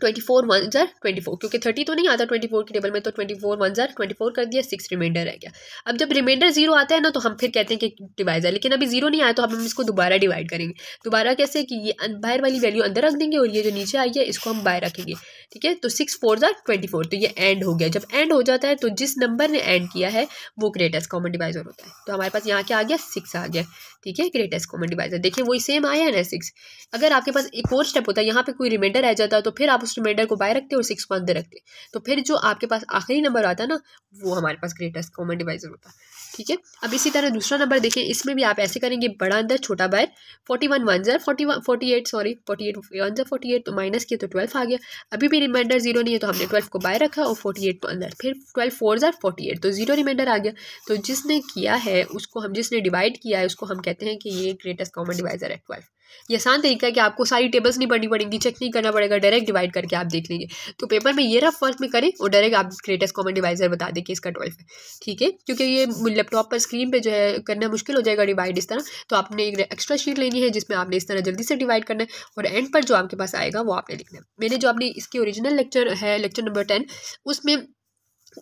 ट्वेंटी फोर वन ज़र ट्वेंटी फोर क्योंकि थर्टी तो नहीं आता ट्वेंटी फोर की टेबल में तो ट्वेंटी फोर वन ज़र ट्वेंटी फोर कर दिया सिक्स रिमाइंडर रह गया अब जब रिमाइंडर जीरो आता है ना तो हम फिर कहते हैं कि डिवाइजर लेकिन अभी जीरो नहीं आया तो हम इसको दोबारा डिवाइड करेंगे दोबारा कैसे कि ये अं, बाहर वाली वैल्यू अंदर रख देंगे और ये जो नीचे आई है इसको हम बाहर रखेंगे ठीक है तो सिक्स फोर ज़र ट्वेंटी फोर तो ये एंड हो गया जब एंड हो जाता है तो जिस नंबर ने एंड किया है वो ग्रेटेस्ट कॉमन डिवाइजर होता है तो हमारे पास यहाँ क्या आ गया सिक्स आ गया ठीक है ग्रेटेस्ट कॉमन डिवाइजर देखिए वही सेम आया है ना सिक्स अगर आपके पास एक और स्टेप होता है यहाँ पर कोई रिमाइंडर आ जाता है तो फिर आप उस रिमाइंडर को बाय रखते और सिक्स मंथ दे रखते तो फिर जो आपके पास आखिरी नंबर आता है ना वो हमारे पास ग्रेटेस्ट कॉमन डिवाइजर होता है ठीक है अब इसी तरह दूसरा नंबर देखें इसमें भी आप ऐसे करेंगे बड़ा अंदर छोटा बाय फोर्टी वन वन ज़र forty one forty eight sorry forty eight one ज़र फोर्टी एट तो माइनस किया तो ट्वेल्व आ गया अभी भी रिमाइंडर जीरो नहीं है तो हमने ट्वेल्व को बाय रखा और फोर्टी एट को अंदर फिर ट्वेल्व फोर ज़र फोर्टी एट तो जीरो रिमाइंडर आ गया तो जिसने किया है उसको हम जिसने डिवाइड किया है उसको हम कहते हैं कि ये ग्रेटेस्ट कॉमन डिवाइजर है ट्वेल्व ये आसान तरीका है कि आपको सारी टेबल्स नहीं पढ़नी पड़ेंगी चेक नहीं करना पड़ेगा डायरेक्ट डिवाइड करके आप देख लेंगे तो पेपर में ये रफ वर्क में करें और डायरेक्ट आप ग्रेटेस्ट कॉमन डिवाइजर बता दें कि इसका ट्वेल्थ है ठीक है क्योंकि ये लैपटॉप पर स्क्रीन पर जो है करना मुश्किल हो जाएगा डिवाइड इस तरह तो आपने एक एक्स्ट्रा शीट लेनी है जिसमें आपने इस तरह जल्दी से डिवाइड करना है और एंड पर जो आपके पास आएगा वो आपने लिखना है मैंने जो आपने इसकी ओरिजिनल लेक्चर है लेक्चर नंबर टेन उसमें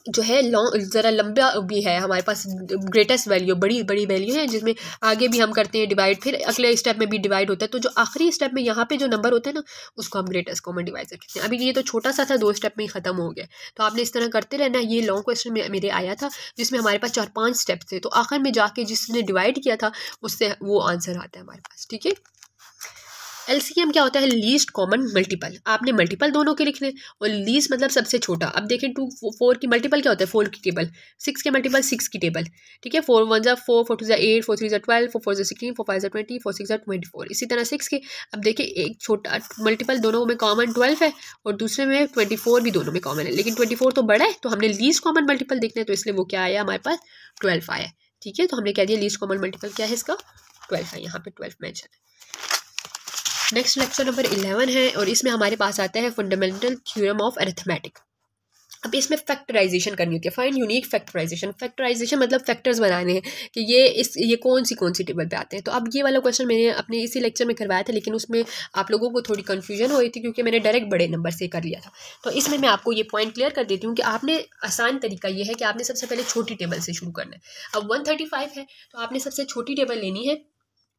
जो है लॉन्ग ज़रा लंबा भी है हमारे पास ग्रेटेस्ट वैल्यू बड़ी बड़ी वैल्यू है जिसमें आगे भी हम करते हैं डिवाइड फिर अगले स्टेप में भी डिवाइड होता है तो जो आखिरी स्टेप में यहाँ पे जो नंबर होता है ना उसको हम ग्रेटेस्ट कॉमन डिवाइजर कहते हैं अभी ये तो छोटा सा था दो स्टेप में ही ख़त्म हो गया तो आपने इस तरह करते रहना ये लॉन्ग क्वेश्चन मेरे आया था जिसमें हमारे पास चार पाँच स्टेप थे तो आखिर में जाके जिसने डिवाइड किया था उससे वो आंसर आता है हमारे पास ठीक है एलसीएम क्या होता है लीस्ट कॉमन मल्टीपल आपने मल्टीपल दोनों के लिखने और लीस्ट मतलब सबसे छोटा अब देखें टू फोर की मल्टीपल क्या होता है फोर की टेबल सिक्स के मल्टीपल सिक्स की टेबल ठीक है फोर वन जो फोर फोर टू जो एट फोर थ्री जो ट्वेल्व फोर फोर जो सिक्सटीन फोर फाइव जो ट्वेंटी फोर सिक्स जो ट्वेंटी फोर इसी तरह सिक्स के अब देखिए एक छोटा मल्टीपल दोनों में कॉमन ट्वेल्व है और दूसरे में ट्वेंटी फोर भी दोनों में कॉमन है लेकिन ट्वेंटी फोर तो बड़ा है तो हमने लीस्ट कॉमन मल्टीपल देखना है तो इसलिए वो क्या आया हमारे पास ट्वेल्व आया ठीक है तो हमने कह दिया लीस्ट कॉमन मल्टीपल क्या है इसका ट्वेल्व है यहाँ पे ट्वेल्व मैं है नेक्स्ट लेक्चर नंबर इलेवन है और इसमें हमारे पास आता है फंडामेंटल थ्योरम ऑफ अरेथमेटिक अब इसमें फैक्टराइजेशन करनी होती है फाइन यूनिक फैक्टराइजेशन फैक्टराइजेशन मतलब फैक्टर्स बनाने हैं कि ये इस ये कौन सी कौन सी टेबल पे आते हैं तो अब ये वाला क्वेश्चन मैंने अपने इसी लेक्चर में करवाया था लेकिन उसमें आप लोगों को थोड़ी कन्फ्यूजन हो रही थी क्योंकि मैंने डायरेक्ट बड़े नंबर से कर लिया था तो इसमें मैं आपको ये पॉइंट क्लियर कर देती हूँ कि आपने आसान तरीका यह है कि आपने सबसे पहले छोटी टेबल से शुरू करना है अब वन है तो आपने सबसे छोटी टेबल लेनी है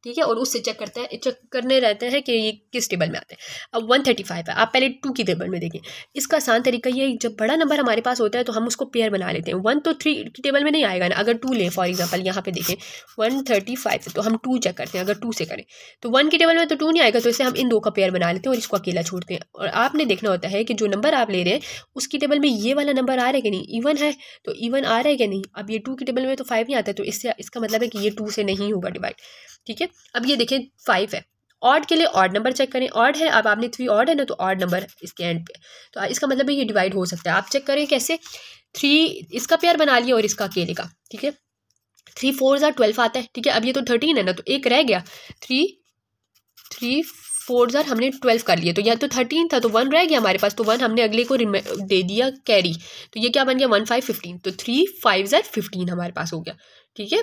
ठीक है और उससे चेक करते हैं चेक करने रहते हैं कि ये किस टेबल में आते हैं अब वन थर्टी फाइव है आप पहले टू की टेबल में देखें इसका आसान तरीका ये जब बड़ा नंबर हमारे पास होता है तो हम उसको पेयर बना लेते हैं वन तो थ्री की टेबल में नहीं आएगा ना अगर टू लें फॉर एग्जाम्पल यहाँ पे देखें वन थर्टी फाइव तो हम टू चेक करते हैं अगर टू से करें तो वन की टेबल में तो टू नहीं आएगा तो इसे हम इन दो का पेयर बना लेते हैं और इसको अकेला छोड़ते हैं और आपने देखना होता है कि जो नंबर आप ले रहे हैं उसकी टेबल में ये वाला नंबर आ रहा है कि नहीं इवन है तो इवन आ रहा है कि नहीं अब ये टू की टेबल में तो फाइव नहीं आता तो इससे इसका मतलब है कि ये टू से नहीं होगा डिवाइड ठीक है अब ये देखें फाइव है ऑड के लिए ऑड नंबर चेक करें ऑड है अब आपने थ्री ऑड है ना तो ऑड नंबर इसके एंड पे तो इसका मतलब है ये डिवाइड हो सकता है आप चेक करें कैसे थ्री इसका पेयर बना लिया और इसका अकेले का ठीक है थ्री फोर ज़ार ट्वेल्व आता है ठीक है अब ये तो थर्टीन है ना तो एक रह गया थ्री थ्री फोर ज़ार हमने ट्वेल्व कर लिया तो यहाँ तो थर्टीन था तो वन रह गया हमारे पास तो वन हमने अगले को दे दिया कैरी तो ये क्या बन गया वन फाइव फिफ्टीन तो थ्री फाइव ज़ार फिफ्टीन हमारे पास हो गया ठीक है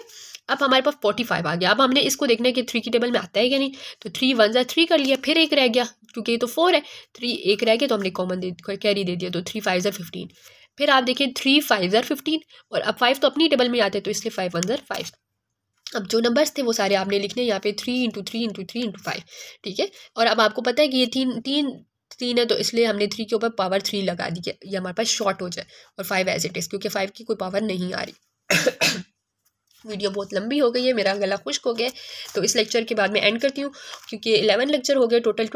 अब हमारे पास फोर्टी फाइव आ गया अब हमने इसको देखना है कि थ्री की टेबल में आता है या नहीं तो थ्री वन जै थ्री कर लिया फिर एक रह गया क्योंकि ये तो फोर है थ्री एक रह गया तो हमने कॉमन दे कैरी दे दिया तो थ्री फाइव ज़र फिफ्टीन फिर आप देखें थ्री फाइव ज़र फिफ्टीन और अब फाइव तो अपनी टेबल में आते हैं तो इसलिए फाइव वन ज़र फाइव अब जो नंबर्स थे वो सारे आपने लिखने यहाँ पे three into three into three into five ठीक है और अब आपको पता है कि ये तीन तीन तीन है तो इसलिए हमने थ्री के ऊपर पावर थ्री लगा दी है ये हमारे पास शॉर्ट हो जाए और फाइव एज इट इज़ क्योंकि फाइव की कोई पावर नहीं आ रही वीडियो बहुत लंबी हो गई है मेरा गला खुश्क हो गया तो इस लेक्चर के बाद मैं एंड करती हूँ क्योंकि इलेवन लेक्चर हो गए टोटल